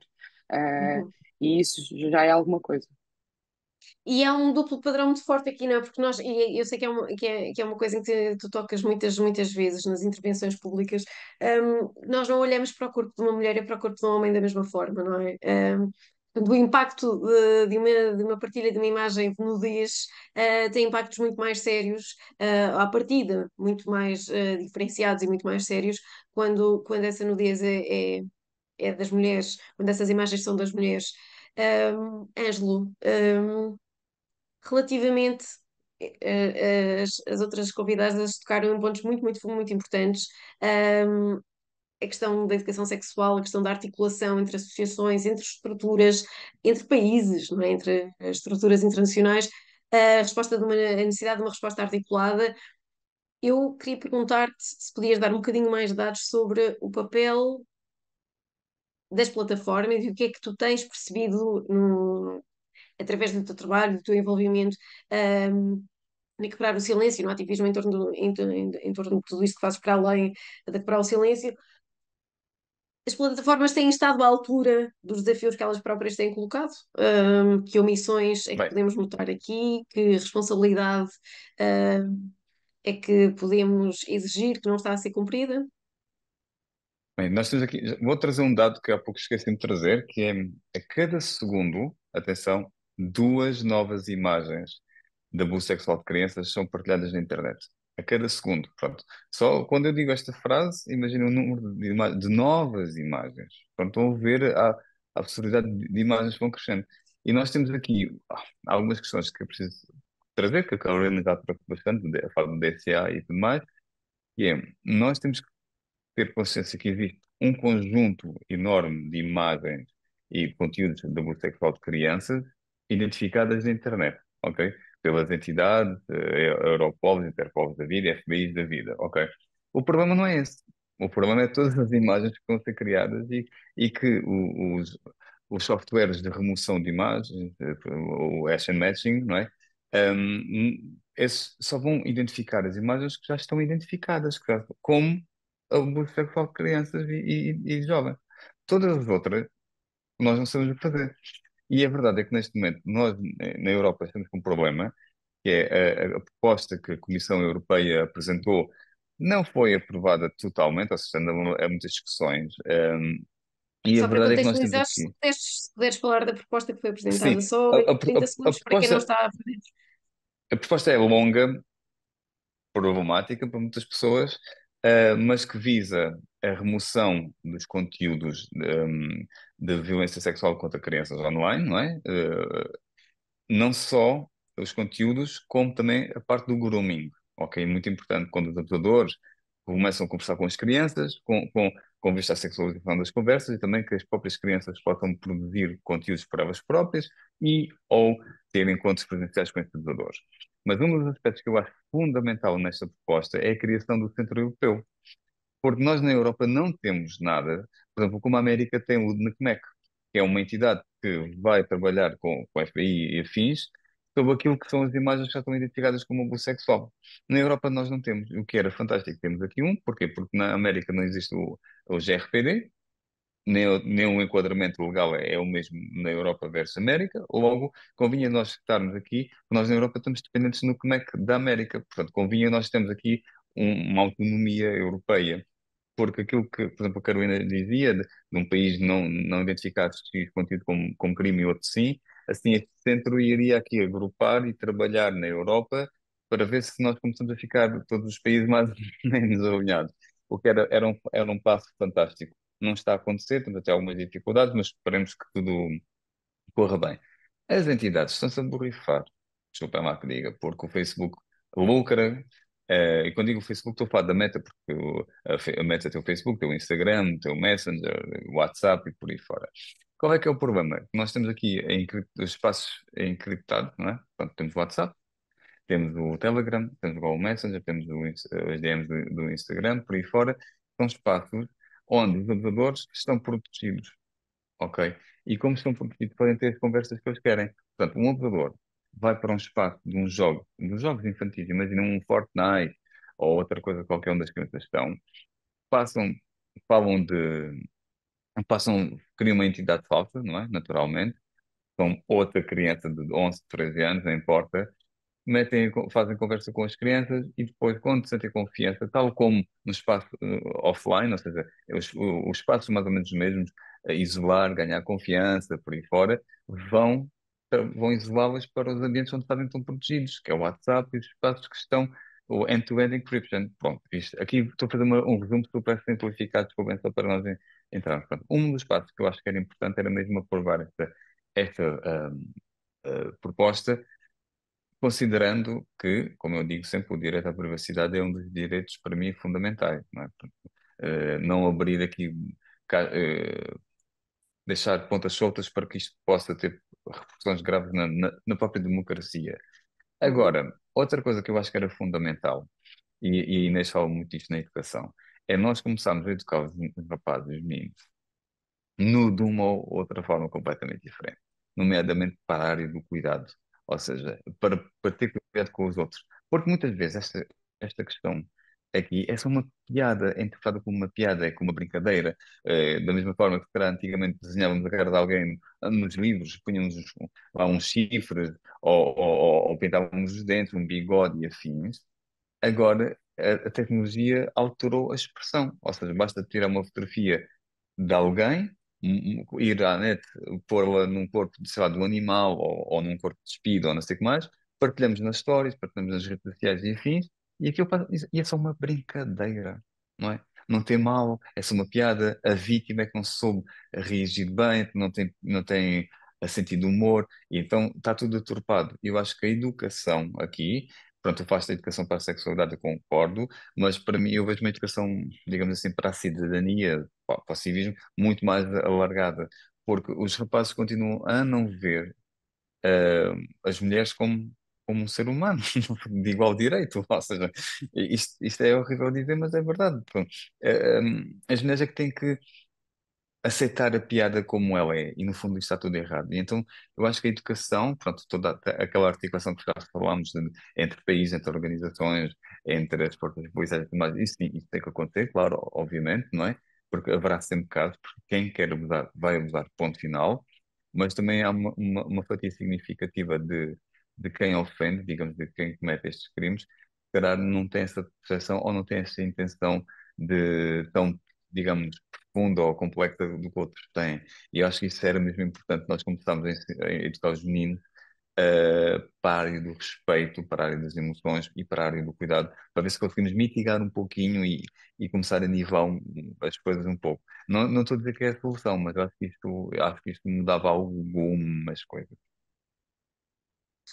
S1: Uh, uhum. E isso já é alguma coisa.
S2: E há é um duplo padrão muito forte aqui, não é? Porque nós, e eu sei que é uma, que é, que é uma coisa em que tu tocas muitas, muitas vezes nas intervenções públicas, um, ehm, nós não olhamos para o corpo de uma mulher e para o corpo de um homem da mesma forma, não é? Um, ehm, do impacto de, eh, de, uma, de, uma, partilha de uma imagem de nudez uh, tem impactos muito mais sérios uh, à partida, muito mais uh, diferenciados e muito mais sérios quando, quando essa nudez é, é, é das mulheres, quando essas imagens são das mulheres. Ângelo, um, relativamente as, as, outras convidadas tocaram em pontos muito, muito, muito importantes. Um, a questão da educação sexual, a questão da articulação entre associações, entre estruturas, entre países, não é? entre estruturas internacionais, a resposta de uma a necessidade de uma resposta articulada. Eu queria perguntar-te se podias dar um bocadinho mais de dados sobre o papel das plataformas e o que é que tu tens percebido no, através do teu trabalho, do teu envolvimento um, na quebrar o silêncio, no ativismo em torno, do, em, em, em torno de tudo isto que fazes para além de quebrar o silêncio, as plataformas têm estado à altura dos desafios que elas próprias têm colocado? Um, que omissões é que Bem. podemos notar aqui? Que responsabilidade uh, é que podemos exigir que não está a ser cumprida?
S4: Bem, nós temos aqui. Vou trazer um dado que há pouco esqueci de trazer, que é a cada segundo, atenção, duas novas imagens de abuso sexual de crianças são partilhadas na internet a cada segundo. Pronto. Só quando eu digo esta frase, imagina o número de, de novas imagens. Pronto, vão ver a, a possibilidade de, de imagens que vão crescendo. E nós temos aqui ah, algumas questões que eu preciso trazer, que a Carolina já trouxe bastante, a fala do DCA e tudo mais, que é, nós temos que ter consciência que existe um conjunto enorme de imagens e conteúdos de abuso sexual de crianças identificadas na internet, ok? pelas entidades, eh, Europol, Interpol da vida, FBIs da vida. Ok. O problema não é esse. O problema é todas as imagens que vão ser criadas e, e que os, os softwares de remoção de imagens, eh, o action matching, não é? Um, esses só vão identificar as imagens que já estão identificadas, como como abuso sexual de crianças e, e, e jovens. Todas as outras, nós não sabemos fazer. E a verdade é que neste momento nós na Europa estamos com um problema, que é a, a proposta que a Comissão Europeia apresentou não foi aprovada totalmente, ou seja, andam a muitas discussões. Um, e só a verdade é que nós temos aqui...
S2: se puderes falar da proposta que foi apresentada, Sim. só a, a, 30 segundos a, a para quem não está
S1: a ver.
S4: A proposta é longa, problemática para muitas pessoas, uh, mas que visa a remoção dos conteúdos hum, de violência sexual contra crianças online, não é? Eh, não só os conteúdos, como também a parte do grooming, ok? Muito importante, quando os adaptadores começam a conversar com as crianças, com, com, com vista à sexualização das conversas e também que as próprias crianças possam produzir conteúdos para elas próprias e ou ter encontros presenciais com educadores. Mas um dos aspectos que eu acho fundamental nesta proposta é a criação do Centro Europeu. Porque nós na Europa não temos nada, por exemplo, como a América tem o NECMEC, que é uma entidade que vai trabalhar com, com FBI e afins sobre aquilo que são as imagens que já estão identificadas como abuso sexual. Na Europa nós não temos, o que era fantástico, temos aqui um, porquê? Porque na América não existe o, o GRPD, nem, nem um enquadramento legal é, é o mesmo na Europa versus América, logo convinha nós estarmos aqui, nós na Europa estamos dependentes no como da América, portanto convinha nós termos aqui um, uma autonomia europeia. Porque aquilo que, por exemplo, a Carolina dizia, de, de um país não, não identificado X contido como, como crime e outro sim, assim, este centro iria aqui agrupar e trabalhar na Europa para ver se nós começamos a ficar todos os países mais ou menos alinhados. O que era, era, um, era um passo fantástico. Não está a acontecer, temos até algumas dificuldades, mas esperemos que tudo corra bem. As entidades estão-se a borrifar, desculpa a má que diga, porque o Facebook lucra Uh, e quando digo Facebook, estou a falar da Meta, porque o, a, a, Meta tem o Facebook, tem o Instagram, tem o Messenger, o WhatsApp e por aí fora. Qual é que é o problema? Nós temos aqui os espaços encriptados, não é? Portanto, temos o WhatsApp, temos o Telegram, temos o Google Messenger, temos o, as DMs do, do Instagram, por aí fora. São espaços onde os observadores estão protegidos, ok? E como estão protegidos, podem ter as conversas que eles querem. Portanto, um observador vai para um espaço de um jogo, dos jogos infantis, imagina um Fortnite ou outra coisa qualquer onde as crianças estão, passam, falam de. passam, criam uma entidade falsa, não é? Naturalmente. São outra criança de 11, 13 anos, não importa. Metem, fazem conversa com as crianças e depois, quando sentem confiança, tal como no espaço uh, offline, ou seja, os, os espaços mais ou menos os mesmos, isolar, ganhar confiança, por aí fora, vão então, vão isolá-las para os ambientes onde estavam tão protegidos, que é o WhatsApp e os espaços que estão, o end-to-end encryption. Pronto, isto, aqui estou a fazer uma, um resumo super simplificado, desculpem é só para nós entrarmos. Pronto, um dos passos que eu acho que era importante era mesmo aprovar esta, esta um, uh, proposta, considerando que, como eu digo sempre, o direito à privacidade é um dos direitos, para mim, fundamentais. Não, é? uh, não abrir aqui... Uh, deixar pontas soltas para que isto possa ter repercussões graves na, na, na, própria democracia. Agora, outra coisa que eu acho que era fundamental, e, e Inês fala muito isto na educação, é nós começarmos a educar os, rapazes rapazes, os meninos, no, de uma ou outra forma completamente diferente, nomeadamente para a área do cuidado, ou seja, para, para ter cuidado com os outros. Porque muitas vezes esta, esta questão aqui é só uma piada, é interpretada como uma piada, é como uma brincadeira. É, da mesma forma que, para antigamente desenhávamos a cara de alguém nos livros, punhamos lá uns chifres, ou, ou, ou pintávamos os dentes, um bigode e afins. Agora, a, a tecnologia alterou a expressão, ou seja, basta tirar uma fotografia de alguém, ir à net, pô-la num corpo, sei lá, de um animal, ou, ou num corpo despido, de ou não sei o que mais, partilhamos nas stories, partilhamos nas redes sociais e afins, e aquilo e é só uma brincadeira, não é? Não tem mal, é só uma piada. A vítima é que não soube reagir bem, não tem, não tem eh, sentido humor, e então está tudo atorpado. Eu acho que a educação aqui pronto, eu faço da educação para a sexualidade, eu concordo, mas para mim eu vejo uma educação, digamos assim, para a cidadania, para, o civismo, muito mais alargada, porque os rapazes continuam a não ver uh, as mulheres como como um ser humano, de igual direito. Ou seja, isto, isto é horrível dizer, mas é verdade. Pronto. As mulheres é que têm que aceitar a piada como ela é, e no fundo está tudo errado. E então eu acho que a educação, pronto, toda aquela articulação que já falámos de, entre países, entre organizações, entre as portas policiais e tudo isso, isso tem que acontecer, claro, obviamente, não é? Porque haverá sempre casos, porque quem quer mudar vai mudar ponto final, mas também há uma, uma, uma fatia significativa de de quem ofende, digamos, de quem comete estes crimes, se calhar não tem essa percepção ou não tem essa intenção de tão, digamos, profunda ou complexa do que outros têm. E eu acho que isso era mesmo importante. Nós começámos a, a educar os meninos uh, para a área do respeito, para a área das emoções e para a área do cuidado, para ver se conseguimos mitigar um pouquinho e, e começar a nivelar as coisas um pouco. Não, não estou a dizer que é a solução, mas acho que isto, acho que isto mudava algumas coisas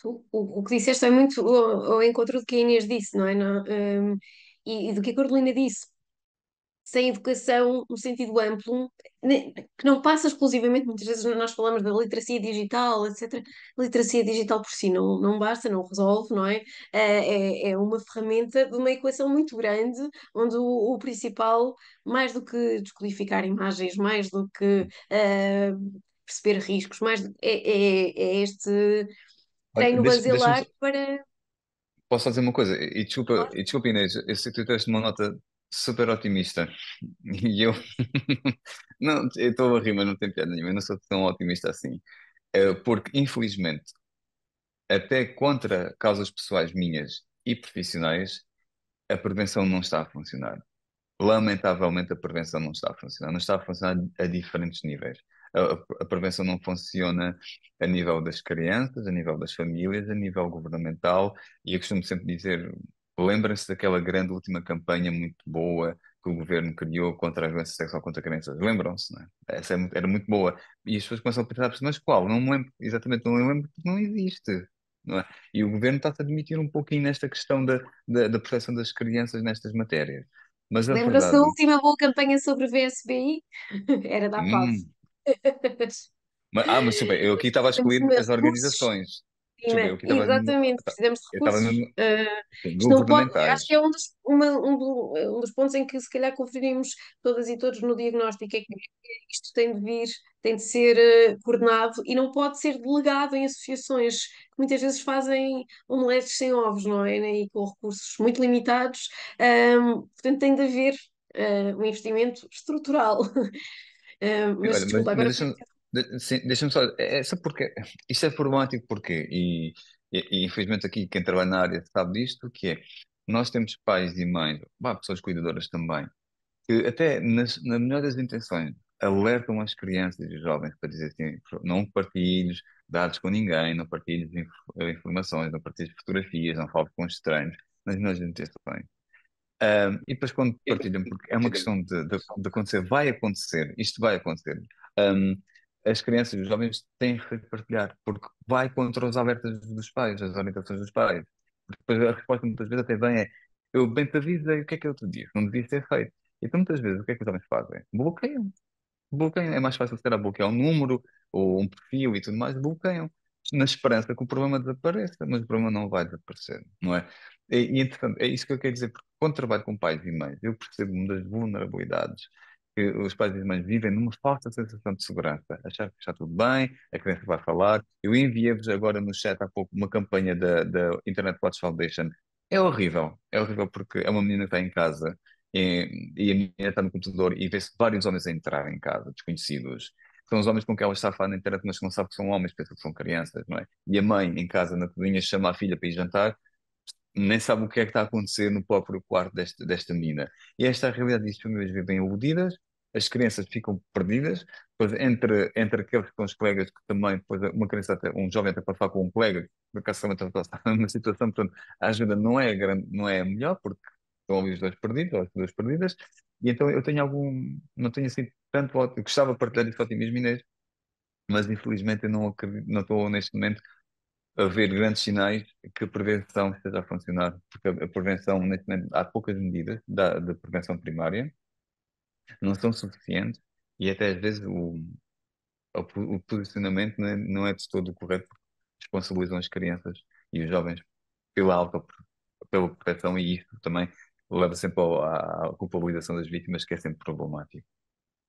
S2: o, o que disseste é muito ao, encontro do que a Inês disse, não é? Não, um, e, e, do que a Carolina disse. Sem educação no sentido amplo, que não passa exclusivamente, muitas vezes nós falamos da literacia digital, etc. literacia digital por si não, não basta, não resolve, não é? Eh, é, é uma ferramenta de uma equação muito grande, onde o, o principal, mais do que descodificar imagens, mais do que uh, perceber riscos, mais é, é, é este
S4: tenho basilar para. Posso fazer dizer uma coisa? E desculpa, e desculpa Inês, eu sei que tu tens uma nota super otimista. E eu. Não, eu estou a rir, mas não tem piada nenhuma. Eu não sou tão otimista assim. Eh, porque, infelizmente, até contra causas pessoais minhas e profissionais, a prevenção não está a funcionar. Lamentavelmente, a prevenção não está a funcionar. Não está a funcionar a diferentes níveis a, prevenção não funciona a nível das crianças, a nível das famílias, a nível governamental, e eu costumo sempre dizer, lembra-se daquela grande última campanha muito boa que o governo criou contra a violência sexual contra crianças, lembram-se, não é? Essa é era muito boa, e as pessoas começam a pensar, mas qual? Não me lembro, exatamente, não me lembro porque não existe. Não é? E o governo está-se a admitir um pouquinho nesta questão da, da, da proteção das crianças nestas matérias. Lembra-se da
S2: última boa campanha sobre VSBI? Era da hum,
S4: mas, ah, mas super, eu aqui estava a excluir as organizações.
S2: Bem, eu exatamente, precisamos de recursos. Uh, não pode, acho que é um dos, uma, um, eh, um, dos pontos em que se calhar conferimos todas e todos no diagnóstico, é que isto tem de vir, tem de ser uh, coordenado e não pode ser delegado em associações que muitas vezes fazem omeletes sem ovos, não é? E com recursos muito limitados, um, portanto tem de haver uh, um investimento estrutural. Eh, deixa-me
S4: deixa só, essa é, é, porque isto é problemático porque, e, e, e, infelizmente aqui quem trabalha na área sabe disto, que é, nós temos pais e mães, bah, pessoas cuidadoras também, que até nas, na melhor das intenções alertam as crianças e os jovens para dizer assim, não partilhes dados com ninguém, não partilhes inf eh, informações, não partilhes fotografias, não fales com estranhos, nas melhores intenções. Um, e depois quando partilham, porque é uma questão de, de, de acontecer, vai acontecer, isto vai acontecer. Um, as crianças, os jovens têm que partilhar, porque vai contra as alertas dos pais, as orientações dos pais. Porque depois a resposta muitas vezes até vem é eu bem te avisei, o que é que eu te digo? Não devia ser feito. Então muitas vezes o que é que os jovens fazem? Bloqueiam. Bloqueiam. É mais fácil, se calhar, bloquear um número ou um perfil e tudo mais, bloqueiam. Na esperança que o problema desapareça, mas o problema não vai desaparecer, não é? é, e, entretanto, é isso que eu quero dizer, porque quando trabalho com pais e mães, eu percebo uma das vulnerabilidades que os pais e mães vivem numa falsa sensação de segurança. Achar que está tudo bem, a criança vai falar. Eu enviei-vos agora no chat há pouco uma campanha da, da Internet Watch Foundation. É horrível, é horrível porque é uma menina que está em casa e, e a menina está no computador e vê-se vários homens a entrar em casa, desconhecidos são os homens com quem ela está a falar na internet, mas não sabe que são homens, pensa que são crianças, não é? E a mãe em casa, na cozinha, chama a filha para ir jantar nem sabe o que é que está a acontecer no próprio quarto desta, desta menina. E esta é a realidade as famílias vivem iludidas, as crianças ficam perdidas, depois entre, entre aqueles que são os colegas que também, depois uma criança, até, um jovem até pode falar com um colega, que por acaso também está numa situação, portanto, a ajuda não é, grande, não é a melhor, porque estão ali os dois perdidos, ou as duas perdidas, e então eu tenho algum, não tenho assim tanto, eu gostava de partilhar isso otimismo, Inês, mas infelizmente eu não acredito, não estou neste momento haver grandes sinais que a prevenção esteja a funcionar, porque a prevenção, neste momento, há poucas medidas da, de prevenção primária, não são suficientes e até às vezes o, o, posicionamento não é, não é de todo correto, porque responsabilizam as crianças e os jovens pela alta pela proteção e isso também leva sempre à culpabilização das vítimas, que é sempre problemático.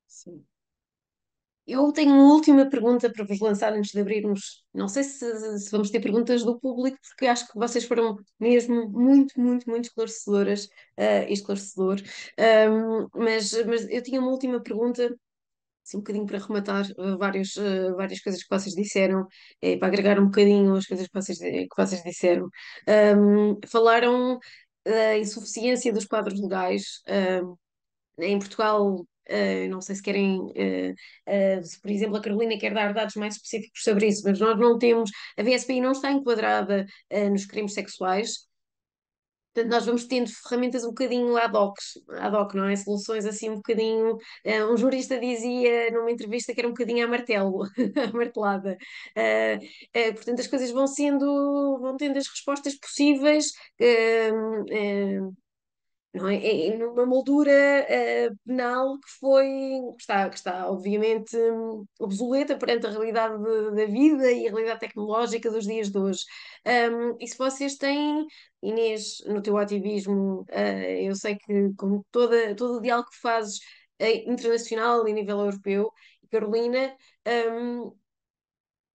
S4: Sim.
S2: Eu tenho uma última pergunta para vos lançar antes de abrirmos. Não sei se, se, vamos ter perguntas do público, porque acho que vocês foram mesmo muito, muito, muito esclarecedoras uh, eh, e esclarecedor. Um, mas, mas eu tinha uma última pergunta assim, um bocadinho para rematar uh, eh, várias, uh, eh, várias coisas que vocês disseram, eh, para agregar um bocadinho as coisas que vocês, que vocês disseram. Um, falaram da insuficiência dos quadros legais. Um, em Portugal Uh, não sei se querem, uh, uh, se por exemplo a Carolina quer dar dados mais específicos sobre isso, mas nós não temos, a VSPI não está enquadrada nos crimes sexuais, Portanto, nós vamos tendo ferramentas um bocadinho ad hoc, ad hoc não é? Soluções assim um bocadinho. Uh, um jurista dizia numa entrevista que era um bocadinho a martelo, a martelada. Uh, uh, portanto, as coisas vão sendo, vão tendo as respostas possíveis não é? numa moldura uh, penal que foi, que está, que está obviamente hum, obsoleta perante a realidade de, da vida e a realidade tecnológica dos dias de hoje. Um, e se vocês têm, Inês, no teu ativismo, uh, eu sei que como toda, todo o diálogo que fazes eh, internacional e nível europeu, Carolina, um,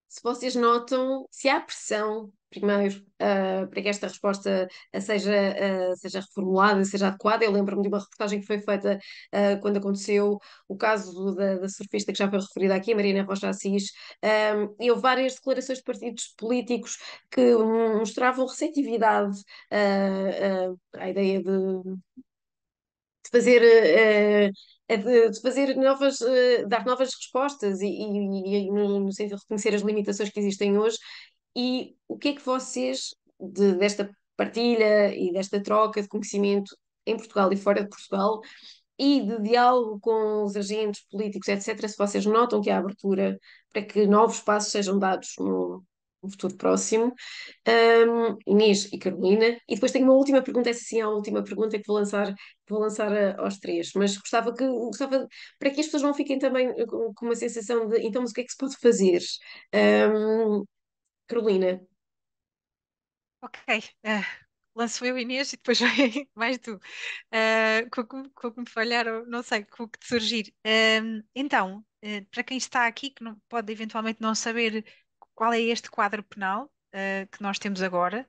S2: se vocês notam se há pressão primeiro uh, para que esta resposta ah, seja, uh, seja reformulada, seja adequada. Eu lembro-me de uma reportagem que foi feita uh, quando aconteceu o caso da, da, surfista que já foi referida aqui, Marina Rocha Assis, um, e houve várias declarações de partidos políticos que mostravam receptividade à ideia de, de fazer de, fazer novas, dar novas respostas e, e, e no, no, sentido de reconhecer as limitações que existem hoje e o que é que vocês, de, desta partilha e desta troca de conhecimento em Portugal e fora de Portugal, e de diálogo com os agentes políticos, etc., se vocês notam que há abertura para que novos passos sejam dados no, no futuro próximo. Um, Inês e Carolina. E depois tenho uma última pergunta, essa sim é a última pergunta que vou lançar, vou lançar a, eh, aos três, mas gostava que gostava, para que as pessoas não fiquem também eh, com, uma sensação de então, mas o que é que se pode fazer? Um, Carolina.
S3: Ok, uh, lanço eu Inês e depois vai mais tu. Uh, eh, com, com, o que me falhar, não sei, com o que te surgir. Uh, então, uh, para quem está aqui, que não, pode eventualmente não saber qual é este quadro penal que nós temos agora,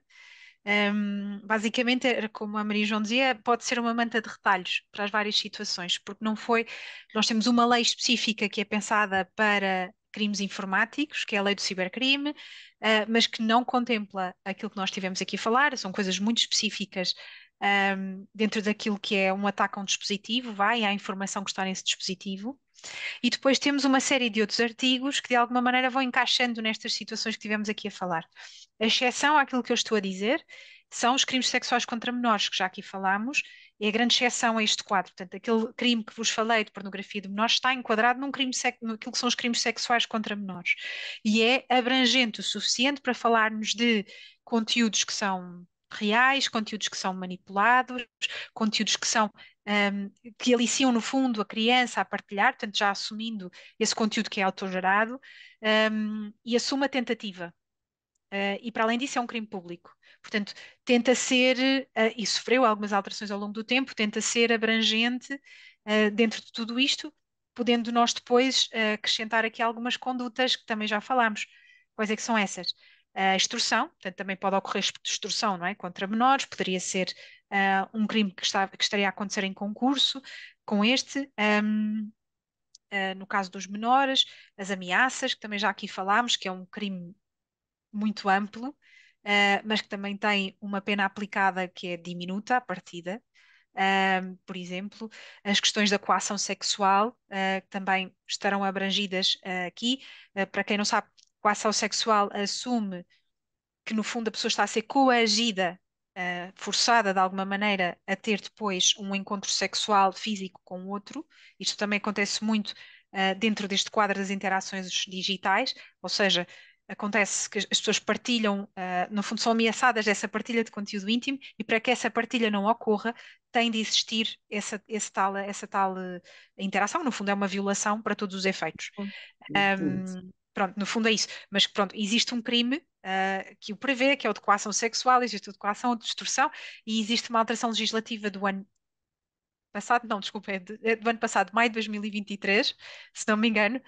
S3: um, ehm, basicamente, como a Maria João dizia, pode ser uma manta de retalhos para as várias situações, porque não foi. Nós temos uma lei específica que é pensada para crimes informáticos, que é a lei do cibercrime, uh, mas que não contempla aquilo que nós tivemos aqui a falar, são coisas muito específicas um, ehm, dentro daquilo que é um ataque a um dispositivo, vai à informação que está nesse dispositivo. E depois temos uma série de outros artigos que de alguma maneira vão encaixando nestas situações que tivemos aqui a falar. A exceção àquilo que eu estou a dizer são os crimes sexuais contra menores, que já aqui falámos, é a grande exceção a este quadro. Portanto, aquele crime que vos falei de pornografia de menores está enquadrado num crime naquilo que são os crimes sexuais contra menores. E é abrangente o suficiente para falarmos de conteúdos que são reais, conteúdos que são manipulados, conteúdos que são um, que aliciam no fundo a criança a partilhar, portanto já assumindo esse conteúdo que é autogerado um, e assume a tentativa. Uh, e para além disso é um crime público. Portanto, tenta ser, uh, e sofreu algumas alterações ao longo do tempo, tenta ser abrangente uh, dentro de tudo isto, podendo nós depois uh, acrescentar aqui algumas condutas que também já falámos. Quais é que são essas? A extorsão, portanto, também pode ocorrer extorsão não é? contra menores, poderia ser um crime que, está, que estaria a acontecer em concurso com este. Um, ehm, no caso dos menores, as ameaças, que também já aqui falámos, que é um crime muito amplo, uh, mas que também tem uma pena aplicada que é diminuta à partida. Uh, por exemplo, as questões da coação sexual uh, também estarão abrangidas aqui. para quem não sabe, coação sexual assume que, no fundo, a pessoa está a ser coagida Uh, forçada de alguma maneira a ter depois um encontro sexual físico com outro. Isto também acontece muito uh, dentro deste quadro das interações digitais, ou seja, acontece que as pessoas partilham, uh, no fundo, são ameaçadas dessa partilha de conteúdo íntimo e para que essa partilha não ocorra, tem de existir essa, esse tal, essa tal uh, interação. No fundo, é uma violação para todos os efeitos. Um, pronto, no fundo é isso. Mas pronto, existe um crime uh, que o prevê, que é o de coação sexual, existe o de coação ou de destruição e existe uma alteração legislativa do ano passado, não, desculpa, é, de, é do ano passado, maio de 2023, se não me engano.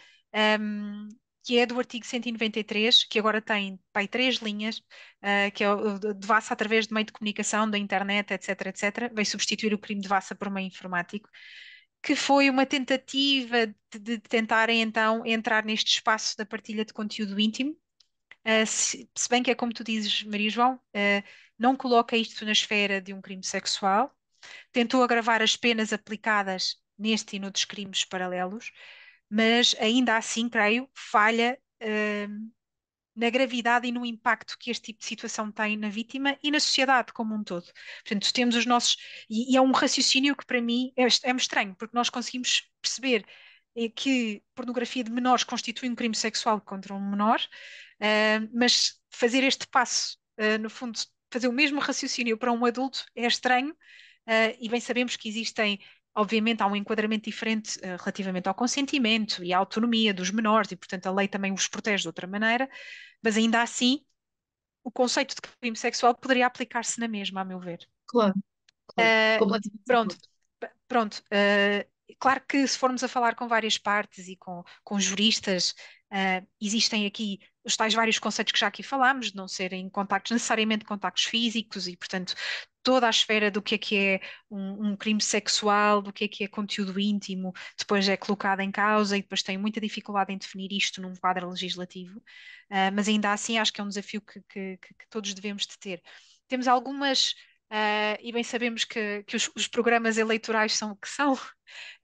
S3: Um, que é do artigo 193, que agora tem pai, três linhas, uh, que é o devassa através de meio de comunicação, da internet, etc, etc, veio substituir o crime de devassa por meio informático, que foi uma tentativa de, de tentarem então entrar neste espaço da partilha de conteúdo íntimo, Uh, se, se, bem que é como tu dizes, Maria João, uh, não coloca isto na esfera de um crime sexual, tentou agravar as penas aplicadas neste e noutros crimes paralelos, mas ainda assim, creio, falha hum, na gravidade e no impacto que este tipo de situação tem na vítima e na sociedade como um todo. Portanto, temos os nossos. E, e é um raciocínio que para mim é, é estranho, porque nós conseguimos perceber eh, que pornografia de menores constitui um crime sexual contra um menor, uh, mas fazer este passo, uh, no fundo, fazer o mesmo raciocínio para um adulto é estranho. Uh, e bem sabemos que existem Obviamente há um enquadramento diferente uh, relativamente ao consentimento e à autonomia dos menores e, portanto, a lei também os protege de outra maneira, mas ainda assim o conceito de crime sexual poderia aplicar-se na mesma, a meu ver. Claro.
S2: claro. Uh,
S3: pronto, pronto. Uh, claro que se formos a falar com várias partes e com, com juristas, uh, existem aqui os tais vários conceitos que já aqui falámos, de não serem contactos necessariamente contactos físicos e, portanto, toda a esfera do que é que é um, um, crime sexual, do que é que é conteúdo íntimo, depois é colocada em causa e depois tem muita dificuldade em definir isto num quadro legislativo, uh, mas ainda assim acho que é um desafio que, que, que todos devemos de ter. Temos algumas, uh, e bem sabemos que, que os, os, programas eleitorais são o que são, uh,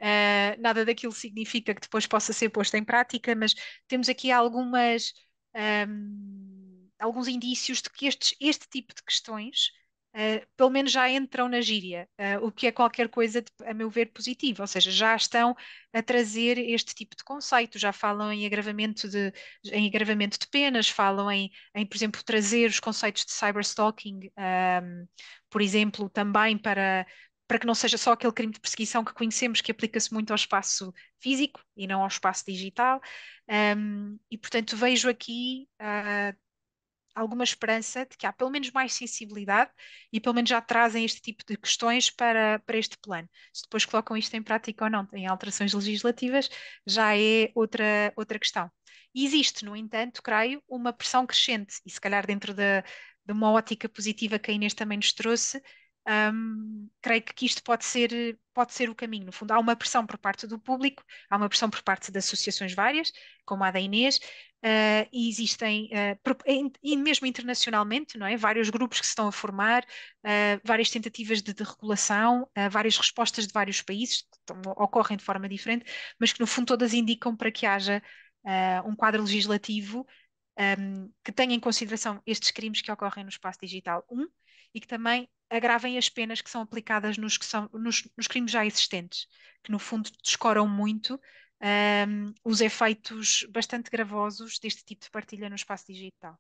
S3: nada daquilo significa que depois possa ser posto em prática, mas temos aqui algumas... Um, alguns indícios de que estes, este tipo de questões uh, pelo menos já entram na gíria, uh, o que é qualquer coisa, de, a meu ver, positiva, ou seja, já estão a trazer este tipo de conceito, já falam em agravamento de, em agravamento de penas, falam em, em por exemplo, trazer os conceitos de cyberstalking, um, ehm, por exemplo, também para, para que não seja só aquele crime de perseguição que conhecemos, que aplica-se muito ao espaço físico e não ao espaço digital. Um, ehm, e, portanto, vejo aqui uh, alguma esperança de que há pelo menos mais sensibilidade e pelo menos já trazem este tipo de questões para, para este plano. Se depois colocam isto em prática ou não, em alterações legislativas, já é outra, outra questão. existe, no entanto, creio, uma pressão crescente, e se calhar dentro da, de uma ótica positiva que a Inês também nos trouxe, um, creio que isto pode ser, pode ser o caminho. No fundo, há uma pressão por parte do público, há uma pressão por parte de associações várias, como a da Inês, uh, e existem, uh, e mesmo internacionalmente, não é? vários grupos que se estão a formar, uh, várias tentativas de, regulação, várias respostas de vários países, que estão, ocorrem de forma diferente, mas que no fundo todas indicam para que haja um quadro legislativo. Um, que tenha em consideração estes crimes que ocorrem no espaço digital, um, e que também agravem as penas que são aplicadas nos, que são, nos, nos crimes já existentes, que no fundo descoram muito um, os efeitos bastante gravosos deste tipo de partilha no espaço digital.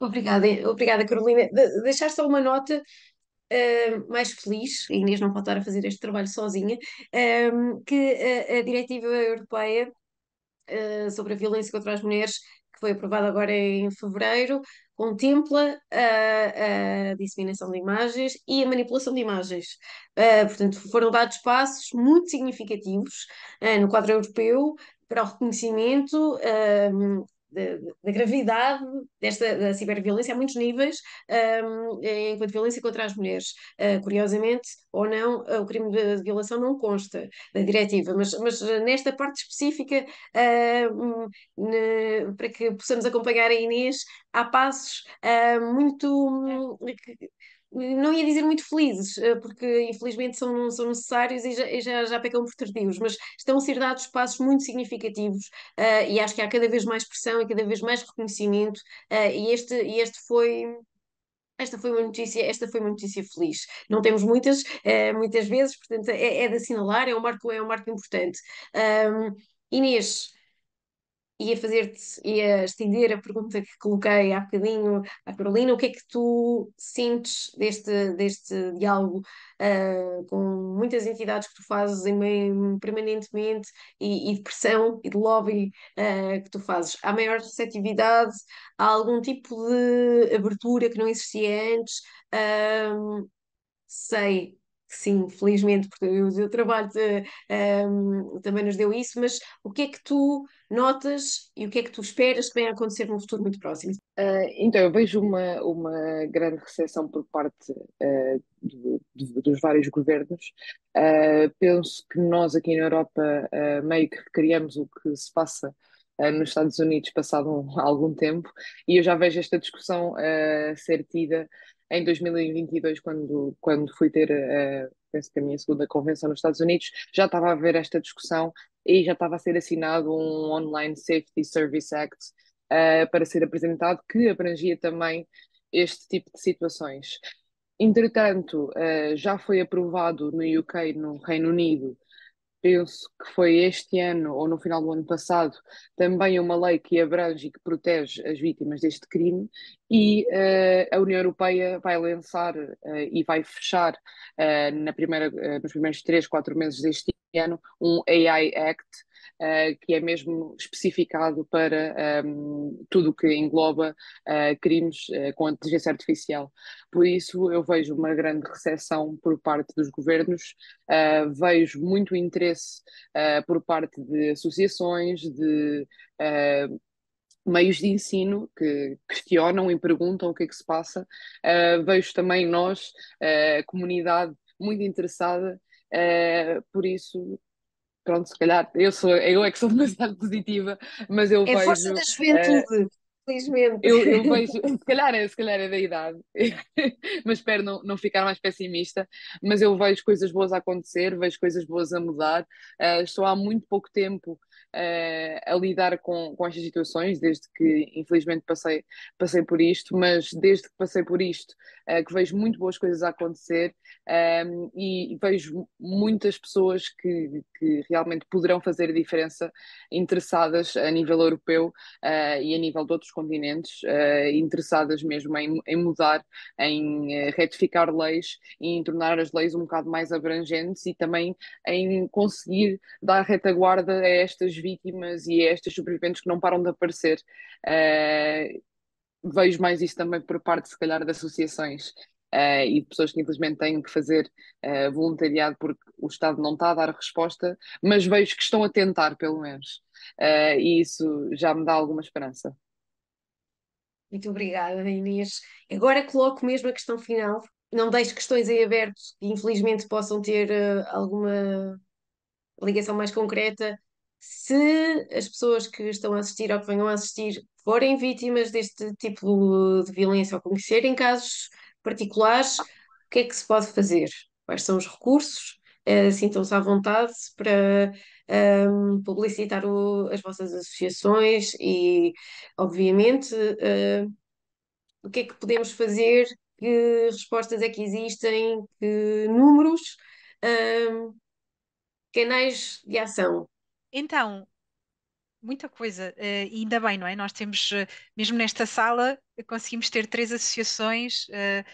S2: Obrigada, obrigada Carolina. De deixar só uma nota uh, mais feliz, a Inês não pode estar a fazer este trabalho sozinha, hum, que a, a, Diretiva Europeia uh, sobre a Violência contra as Mulheres, que foi aprovada agora em fevereiro, contempla a, a, disseminação de imagens e a manipulação de imagens. Uh, portanto, foram dados passos muito significativos uh, no quadro europeu para o reconhecimento uh, da, gravidade desta da ciberviolência a muitos níveis, um, enquanto violência contra as mulheres. Uh, curiosamente, ou não, ah, o crime de, violação não consta da diretiva, mas, mas nesta parte específica, uh, ne, para que possamos acompanhar a Inês, há passos ah, muito. Hum, que, não ia dizer muito felizes, eh, porque infelizmente são, são necessários e já, já, já pecam por tardios, mas estão a ser dados passos muito significativos uh, e acho que há cada vez mais pressão e cada vez mais reconhecimento uh, e, este, e este foi esta foi uma notícia, esta foi uma notícia feliz. Não temos muitas, é, muitas vezes, portanto é, é de assinalar, é um marco, é um marco importante. Um, Inês, ia fazer-te, ia estender a pergunta que coloquei há bocadinho à Carolina, o que é que tu sentes deste, deste diálogo uh, com muitas entidades que tu fazes em, permanentemente e, e, de pressão e de lobby uh, que tu fazes? Há maior receptividade? Há algum tipo de abertura que não existia antes? Uh, sei, Sim, felizmente, porque o teu trabalho te, um, ehm, também nos deu isso, mas o que é que tu notas e o que é que tu esperas que venha a acontecer num futuro muito próximo?
S1: Uh, então, eu vejo uma, uma grande recepção por parte uh, do, do, dos vários governos. Uh, penso que nós aqui na Europa meio que recriamos o que se passa nos Estados Unidos passado um, algum tempo e eu já vejo esta discussão ser tida em 2022, quando, quando fui ter a, penso que a minha segunda convenção nos Estados Unidos, já estava a haver esta discussão e já estava a ser assinado um Online Safety Service Act uh, para ser apresentado, que abrangia também este tipo de situações. Entretanto, uh, já foi aprovado no UK, no Reino Unido, penso que foi este ano ou no final do ano passado, também uma lei que abrange e que protege as vítimas deste crime, e uh, a União Europeia vai lançar uh, e vai fechar uh, na primeira, nos primeiros três, quatro meses deste ano um AI Act, uh, que é mesmo especificado para um, ehm, tudo o que engloba uh, crimes uh, com inteligência artificial. Por isso, eu vejo uma grande recessão por parte dos governos, vejo muito interesse por parte de associações, de meios de ensino que questionam e perguntam o que é que se passa. Uh, vejo também nós, uh, comunidade, muito interessada Uh, por isso, pronto, se calhar eu sou, eu é que sou demasiado positiva, mas eu é vejo. É força da juventude.
S2: Uh, infelizmente Eu, eu, vejo, se
S1: calhar, é, se calhar é da idade, mas espero não, não ficar mais pessimista, mas eu vejo coisas boas a acontecer, vejo coisas boas a mudar. Uh, estou há muito pouco tempo uh, a lidar com, com estas situações, desde que infelizmente passei, passei por isto, mas desde que passei por isto, uh, que vejo muito boas coisas a acontecer ehm, e, vejo muitas pessoas que, que realmente poderão fazer a diferença interessadas a nível europeu e a nível de outros continentes uh, interessadas mesmo em, em mudar, em uh, retificar leis e em tornar as leis um bocado mais abrangentes e também em conseguir dar retaguarda a estas vítimas e a estas sobreviventes que não param de aparecer. Uh, vejo mais isso também por parte, se calhar, de associações uh, e pessoas que simplesmente têm que fazer uh, voluntariado porque o Estado não está a dar resposta, mas vejo que estão a tentar, pelo menos. Uh, e isso já me dá alguma esperança.
S2: Muito obrigada, Inês. Agora coloco mesmo a questão final. Não deixo questões em aberto que infelizmente possam ter uh, alguma ligação mais concreta. Se as pessoas que estão a assistir ou que venham a assistir forem vítimas deste tipo de violência ou conhecerem casos particulares, o que é que se pode fazer? Quais são os recursos? Uh, Sintam-se à vontade para um, publicitar o, as vossas associações e, obviamente, uh, o que é que podemos fazer, que respostas é que existem, que números,
S3: um, canais de ação. Então, muita coisa, uh, ainda bem, não é? Nós temos, eh, mesmo nesta sala, conseguimos ter três associações uh,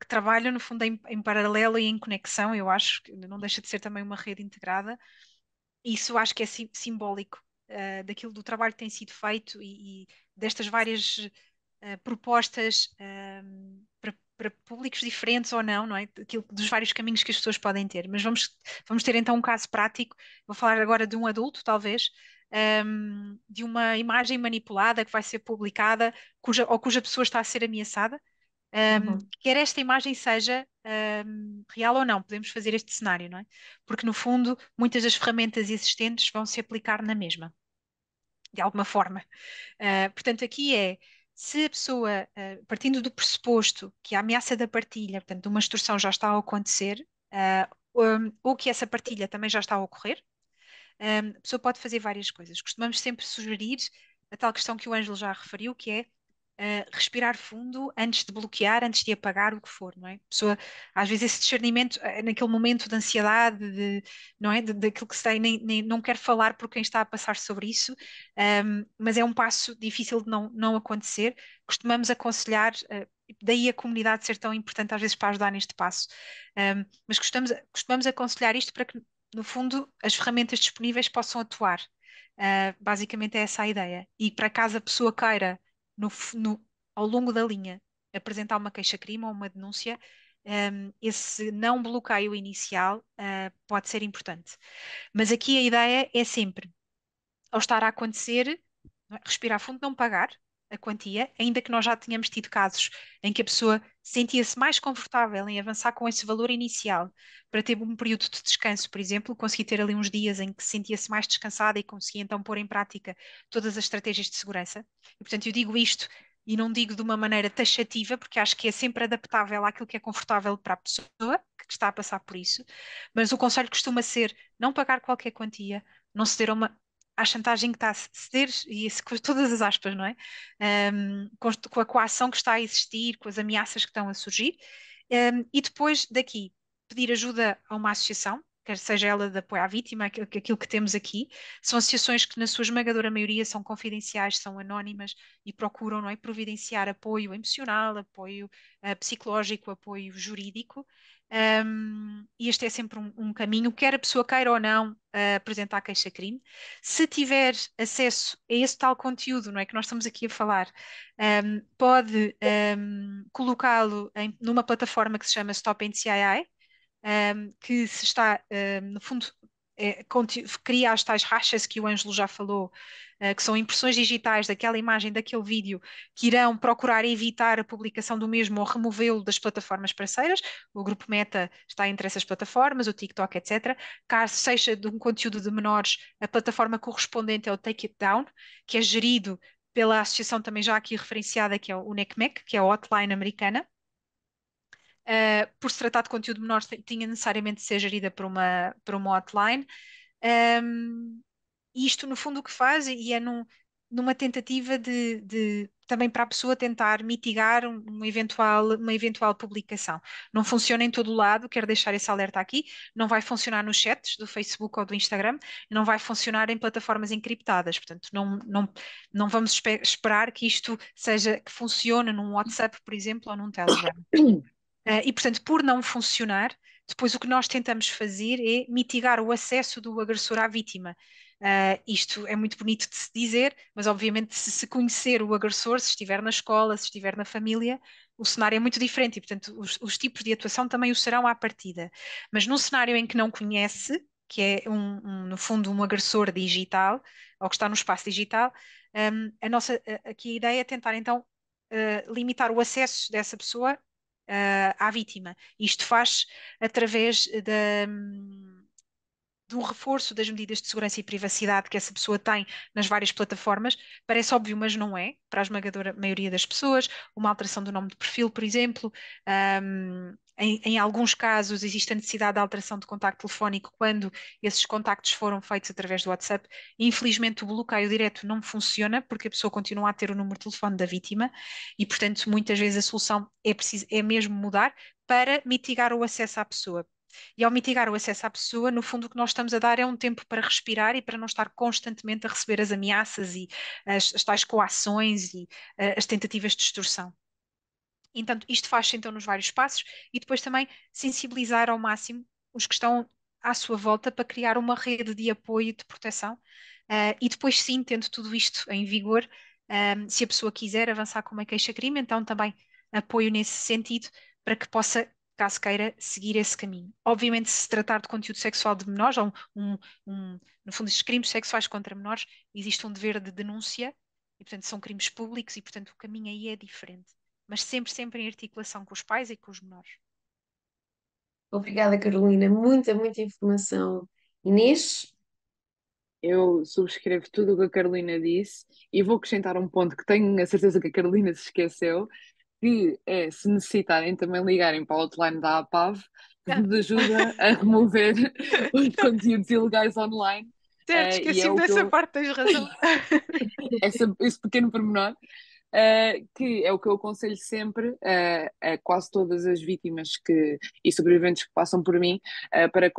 S3: que trabalham, no fundo, em, em, paralelo e em conexão, eu acho que não deixa de ser também uma rede integrada isso acho que é sim, simbólico uh, daquilo do trabalho que tem sido feito e, e destas várias uh, propostas um, ehm, para, para, públicos diferentes ou não, não é? Aquilo, dos vários caminhos que as pessoas podem ter. Mas vamos, vamos ter então um caso prático. Vou falar agora de um adulto, talvez, um, ehm, de uma imagem manipulada que vai ser publicada cuja, ou cuja pessoa está a ser ameaçada um, uhum. Quer esta imagem seja um, real ou não, podemos fazer este cenário, não é? Porque, no fundo, muitas das ferramentas existentes vão se aplicar na mesma, de alguma forma. Uh, portanto, aqui é se a pessoa, uh, partindo do pressuposto que a ameaça da partilha, portanto, de uma extorsão já está a acontecer, uh, ou que essa partilha também já está a ocorrer, a pessoa pode fazer várias coisas. Costumamos sempre sugerir a tal questão que o Ângelo já referiu, que é uh, respirar fundo antes de bloquear, antes de apagar o que for, não é? A pessoa, às vezes esse discernimento, eh, naquele momento de ansiedade, de, não é? daquilo que se tem, nem, nem, não quero falar por quem está a passar sobre isso, um, ehm, mas é um passo difícil de não, não acontecer. Costumamos aconselhar, uh, daí a comunidade ser tão importante às vezes para ajudar neste passo, um, ehm, mas costumamos, costumamos aconselhar isto para que, no fundo, as ferramentas disponíveis possam atuar. Uh, basicamente é essa a ideia. E para caso a pessoa queira no, no, ao longo da linha apresentar uma queixa-crime ou uma denúncia, um, esse não bloqueio inicial uh, pode ser importante. Mas aqui a ideia é sempre, ao estar a acontecer, é? respirar fundo, não pagar, a quantia, ainda que nós já tenhamos tido casos em que a pessoa sentia-se mais confortável em avançar com esse valor inicial para ter um período de descanso, por exemplo, conseguir ter ali uns dias em que sentia-se mais descansada e conseguia então pôr em prática todas as estratégias de segurança. E portanto, eu digo isto e não digo de uma maneira taxativa, porque acho que é sempre adaptável àquilo que é confortável para a pessoa que está a passar por isso, mas o conselho costuma ser não pagar qualquer quantia, não ceder a uma à chantagem que está a ceder, e isso com todas as aspas, não é? Um, com, com, a coação que está a existir, com as ameaças que estão a surgir, um, e depois daqui pedir ajuda a uma associação, quer seja ela de apoio à vítima, aquilo que temos aqui, são associações que, na sua esmagadora maioria, são confidenciais, são anónimas e procuram não é, providenciar apoio emocional, apoio uh, psicológico, apoio jurídico, um, e este é sempre um, um, caminho, quer a pessoa queira ou não uh, apresentar queixa-crime. Se tiver acesso a esse tal conteúdo, não é que nós estamos aqui a falar, um, pode colocá-lo numa plataforma que se chama Stop NCII, que se está, no fundo, é, cria as tais rachas que o Ângelo já falou, eh, que são impressões digitais daquela imagem, daquele vídeo, que irão procurar evitar a publicação do mesmo ou removê-lo das plataformas parceiras. O grupo Meta está entre essas plataformas, o TikTok, etc. Caso seja de um conteúdo de menores, a plataforma correspondente é o Take It Down, que é gerido pela associação também já aqui referenciada, que é o NECMEC, que é a hotline americana uh, por se tratar de conteúdo menor, tinha necessariamente de ser gerida por uma, por uma hotline. Um, isto, no fundo, o que faz, e é num, numa tentativa de, de, também para a pessoa tentar mitigar uma eventual, uma eventual publicação. Não funciona em todo lado, quero deixar esse alerta aqui, não vai funcionar nos chats do Facebook ou do Instagram, não vai funcionar em plataformas encriptadas, portanto, não, não, não vamos esperar que isto seja, que funcione num WhatsApp, por exemplo, ou num Telegram. Uh, e, portanto, por não funcionar, depois o que nós tentamos fazer é mitigar o acesso do agressor à vítima. Uh, isto é muito bonito de se dizer, mas obviamente se, se conhecer o agressor, se estiver na escola, se estiver na família, o cenário é muito diferente e, portanto, os, os tipos de atuação também o serão à partida. Mas num cenário em que não conhece, que é, um, um, no fundo, um agressor digital, ou que está no espaço digital, um, ah, a nossa, a, aqui a ideia é tentar, então, uh, limitar o acesso dessa pessoa uh, à vítima. Isto faz através da de um reforço das medidas de segurança e privacidade que essa pessoa tem nas várias plataformas, parece óbvio, mas não é, para a esmagadora maioria das pessoas, uma alteração do nome de perfil, por exemplo, um, em, em, alguns casos existe a necessidade de alteração de contacto telefónico quando esses contactos foram feitos através do WhatsApp. Infelizmente o bloqueio direto não funciona porque a pessoa continua a ter o número de telefone da vítima e, portanto, muitas vezes a solução é, preciso, é mesmo mudar para mitigar o acesso à pessoa. E ao mitigar o acesso à pessoa, no fundo, o que nós estamos a dar é um tempo para respirar e para não estar constantemente a receber as ameaças e as, as tais coações e uh, as tentativas de extorsão. Entanto, isto faz-se então nos vários passos e depois também sensibilizar ao máximo os que estão à sua volta para criar uma rede de apoio e de proteção. Uh, e depois, sim, tendo tudo isto em vigor, um, ehm, se a pessoa quiser avançar com uma queixa-crime, então também apoio nesse sentido para que possa, caso queira, seguir esse caminho. Obviamente, se tratar de conteúdo sexual de menores, ou um, um, no fundo, estes crimes sexuais contra menores, existe um dever de denúncia, e portanto são crimes públicos, e portanto o caminho aí é diferente mas sempre, sempre em articulação com os pais e com os menores.
S2: Obrigada, Carolina. Muita,
S1: muita informação. Inês? Eu subscrevo tudo o que a Carolina disse e vou acrescentar um ponto que tenho a certeza que a Carolina se esqueceu, que é, se necessitarem, também ligarem para o hotline da APAV, que nos ajuda a remover os conteúdos ilegais online.
S3: Certo, esqueci é, é dessa eu... parte, tens razão.
S1: Essa, esse pequeno pormenor uh, que é o que eu aconselho sempre uh, a quase todas as vítimas que, e sobreviventes que passam por mim uh, para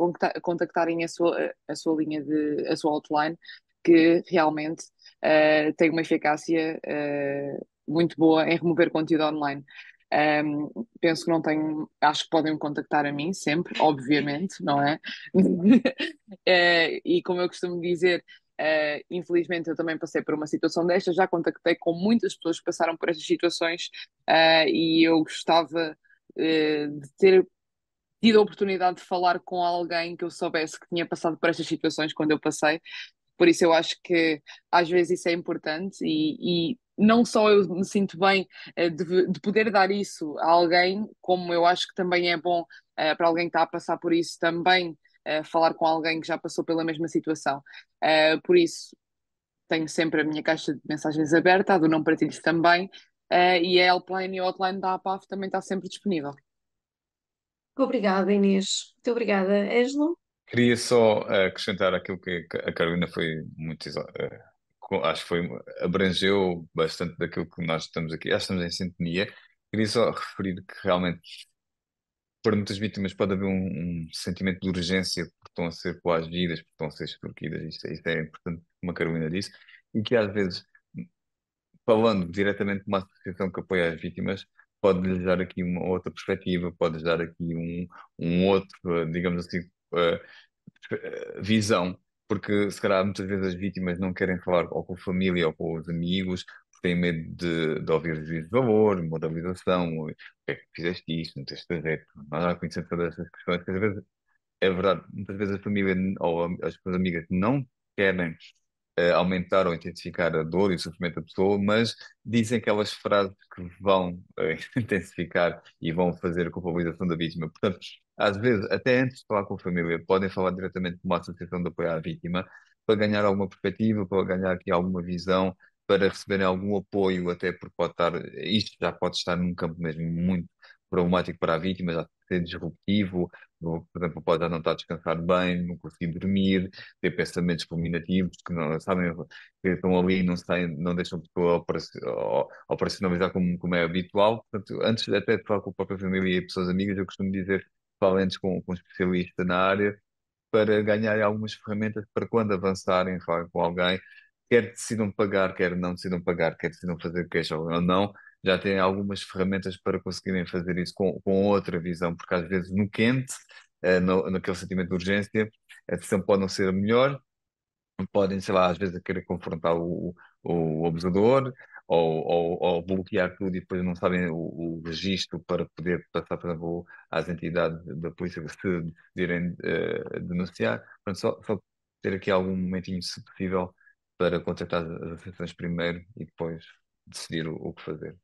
S1: contactarem a sua, a sua linha de a sua hotline, que realmente eh, tem uma eficácia muito boa em remover conteúdo online. Um, ehm, penso que não tenho, acho que podem me contactar a mim sempre, obviamente, não é? é? e como eu costumo dizer, Uh, infelizmente, eu também passei por uma situação desta, já contactei com muitas pessoas que passaram por estas situações uh, e eu gostava uh, de ter tido a oportunidade de falar com alguém que eu soubesse que tinha passado por estas situações quando eu passei. Por isso, eu acho que às vezes isso é importante e, e não só eu me sinto bem de, de, poder dar isso a alguém, como eu acho que também é bom para alguém que está a passar por isso também falar com alguém que já passou pela mesma situação. Uh, por isso, tenho sempre a minha caixa de mensagens aberta, a do Não Partilhos também, ah, e a helpline e a hotline da APAF também está sempre disponível. Obrigada, Inês. Muito obrigada, Ângelo.
S4: Queria só ah, acrescentar aquilo que a Carolina foi muito acho que foi, abrangeu bastante daquilo que nós estamos aqui, acho que estamos em sintonia. Queria só referir que realmente para muitas vítimas pode haver um, um, sentimento de urgência porque estão a ser coagidas, porque estão a ser extorquidas, isto, é importante, como a Carolina disse, e que às vezes, falando diretamente de uma associação que apoia as vítimas, pode-lhes dar aqui uma outra perspectiva, pode-lhes dar aqui um, um outro, eh, digamos assim, uh, visão porque se calhar muitas vezes as vítimas não querem falar ou com a família ou com os amigos têm medo de, de ouvir juízos de valor, moralização, o que é que fizeste isto, não tens correto. Nós já conhecemos todas essas questões que às vezes é verdade, muitas vezes a família ou as pessoas amigas não querem uh, aumentar ou intensificar a dor e o sofrimento da pessoa, mas dizem aquelas frases que vão uh, intensificar e vão fazer a culpabilização da vítima. Portanto, às vezes, até antes de falar com a família, podem falar diretamente com uma associação de apoio à vítima para ganhar alguma perspectiva, para ganhar aqui alguma visão para receberem algum apoio, até porque pode estar, isto já pode estar num campo mesmo muito problemático para a vítima, já ser disruptivo, por exemplo, pode já não estar a descansar bem, não conseguir dormir, ter pensamentos fulminativos, que não sabem, que estão ali e não, saem, não deixam a pessoa operacionalizar como, como é habitual. Portanto, antes até de falar com a própria família e pessoas amigas, eu costumo dizer, falem antes com, com um especialista na área, para ganhar algumas ferramentas para quando avançarem, falar com alguém, quer decidam pagar, quer não decidam pagar, quer decidam fazer queixa ou não, já têm algumas ferramentas para conseguirem fazer isso com, com outra visão, porque às vezes no quente, uh, no, naquele sentimento de urgência, a decisão pode não ser a melhor, podem, sei lá, às vezes querer confrontar o, o, o abusador ou, ou, ou, bloquear tudo e depois não sabem o, o registro para poder passar, por exemplo, às entidades da polícia se decidirem uh, eh, denunciar. Portanto, só, só ter aqui algum momentinho, se possível, para contactar as associações primeiro e depois decidir o, o que fazer.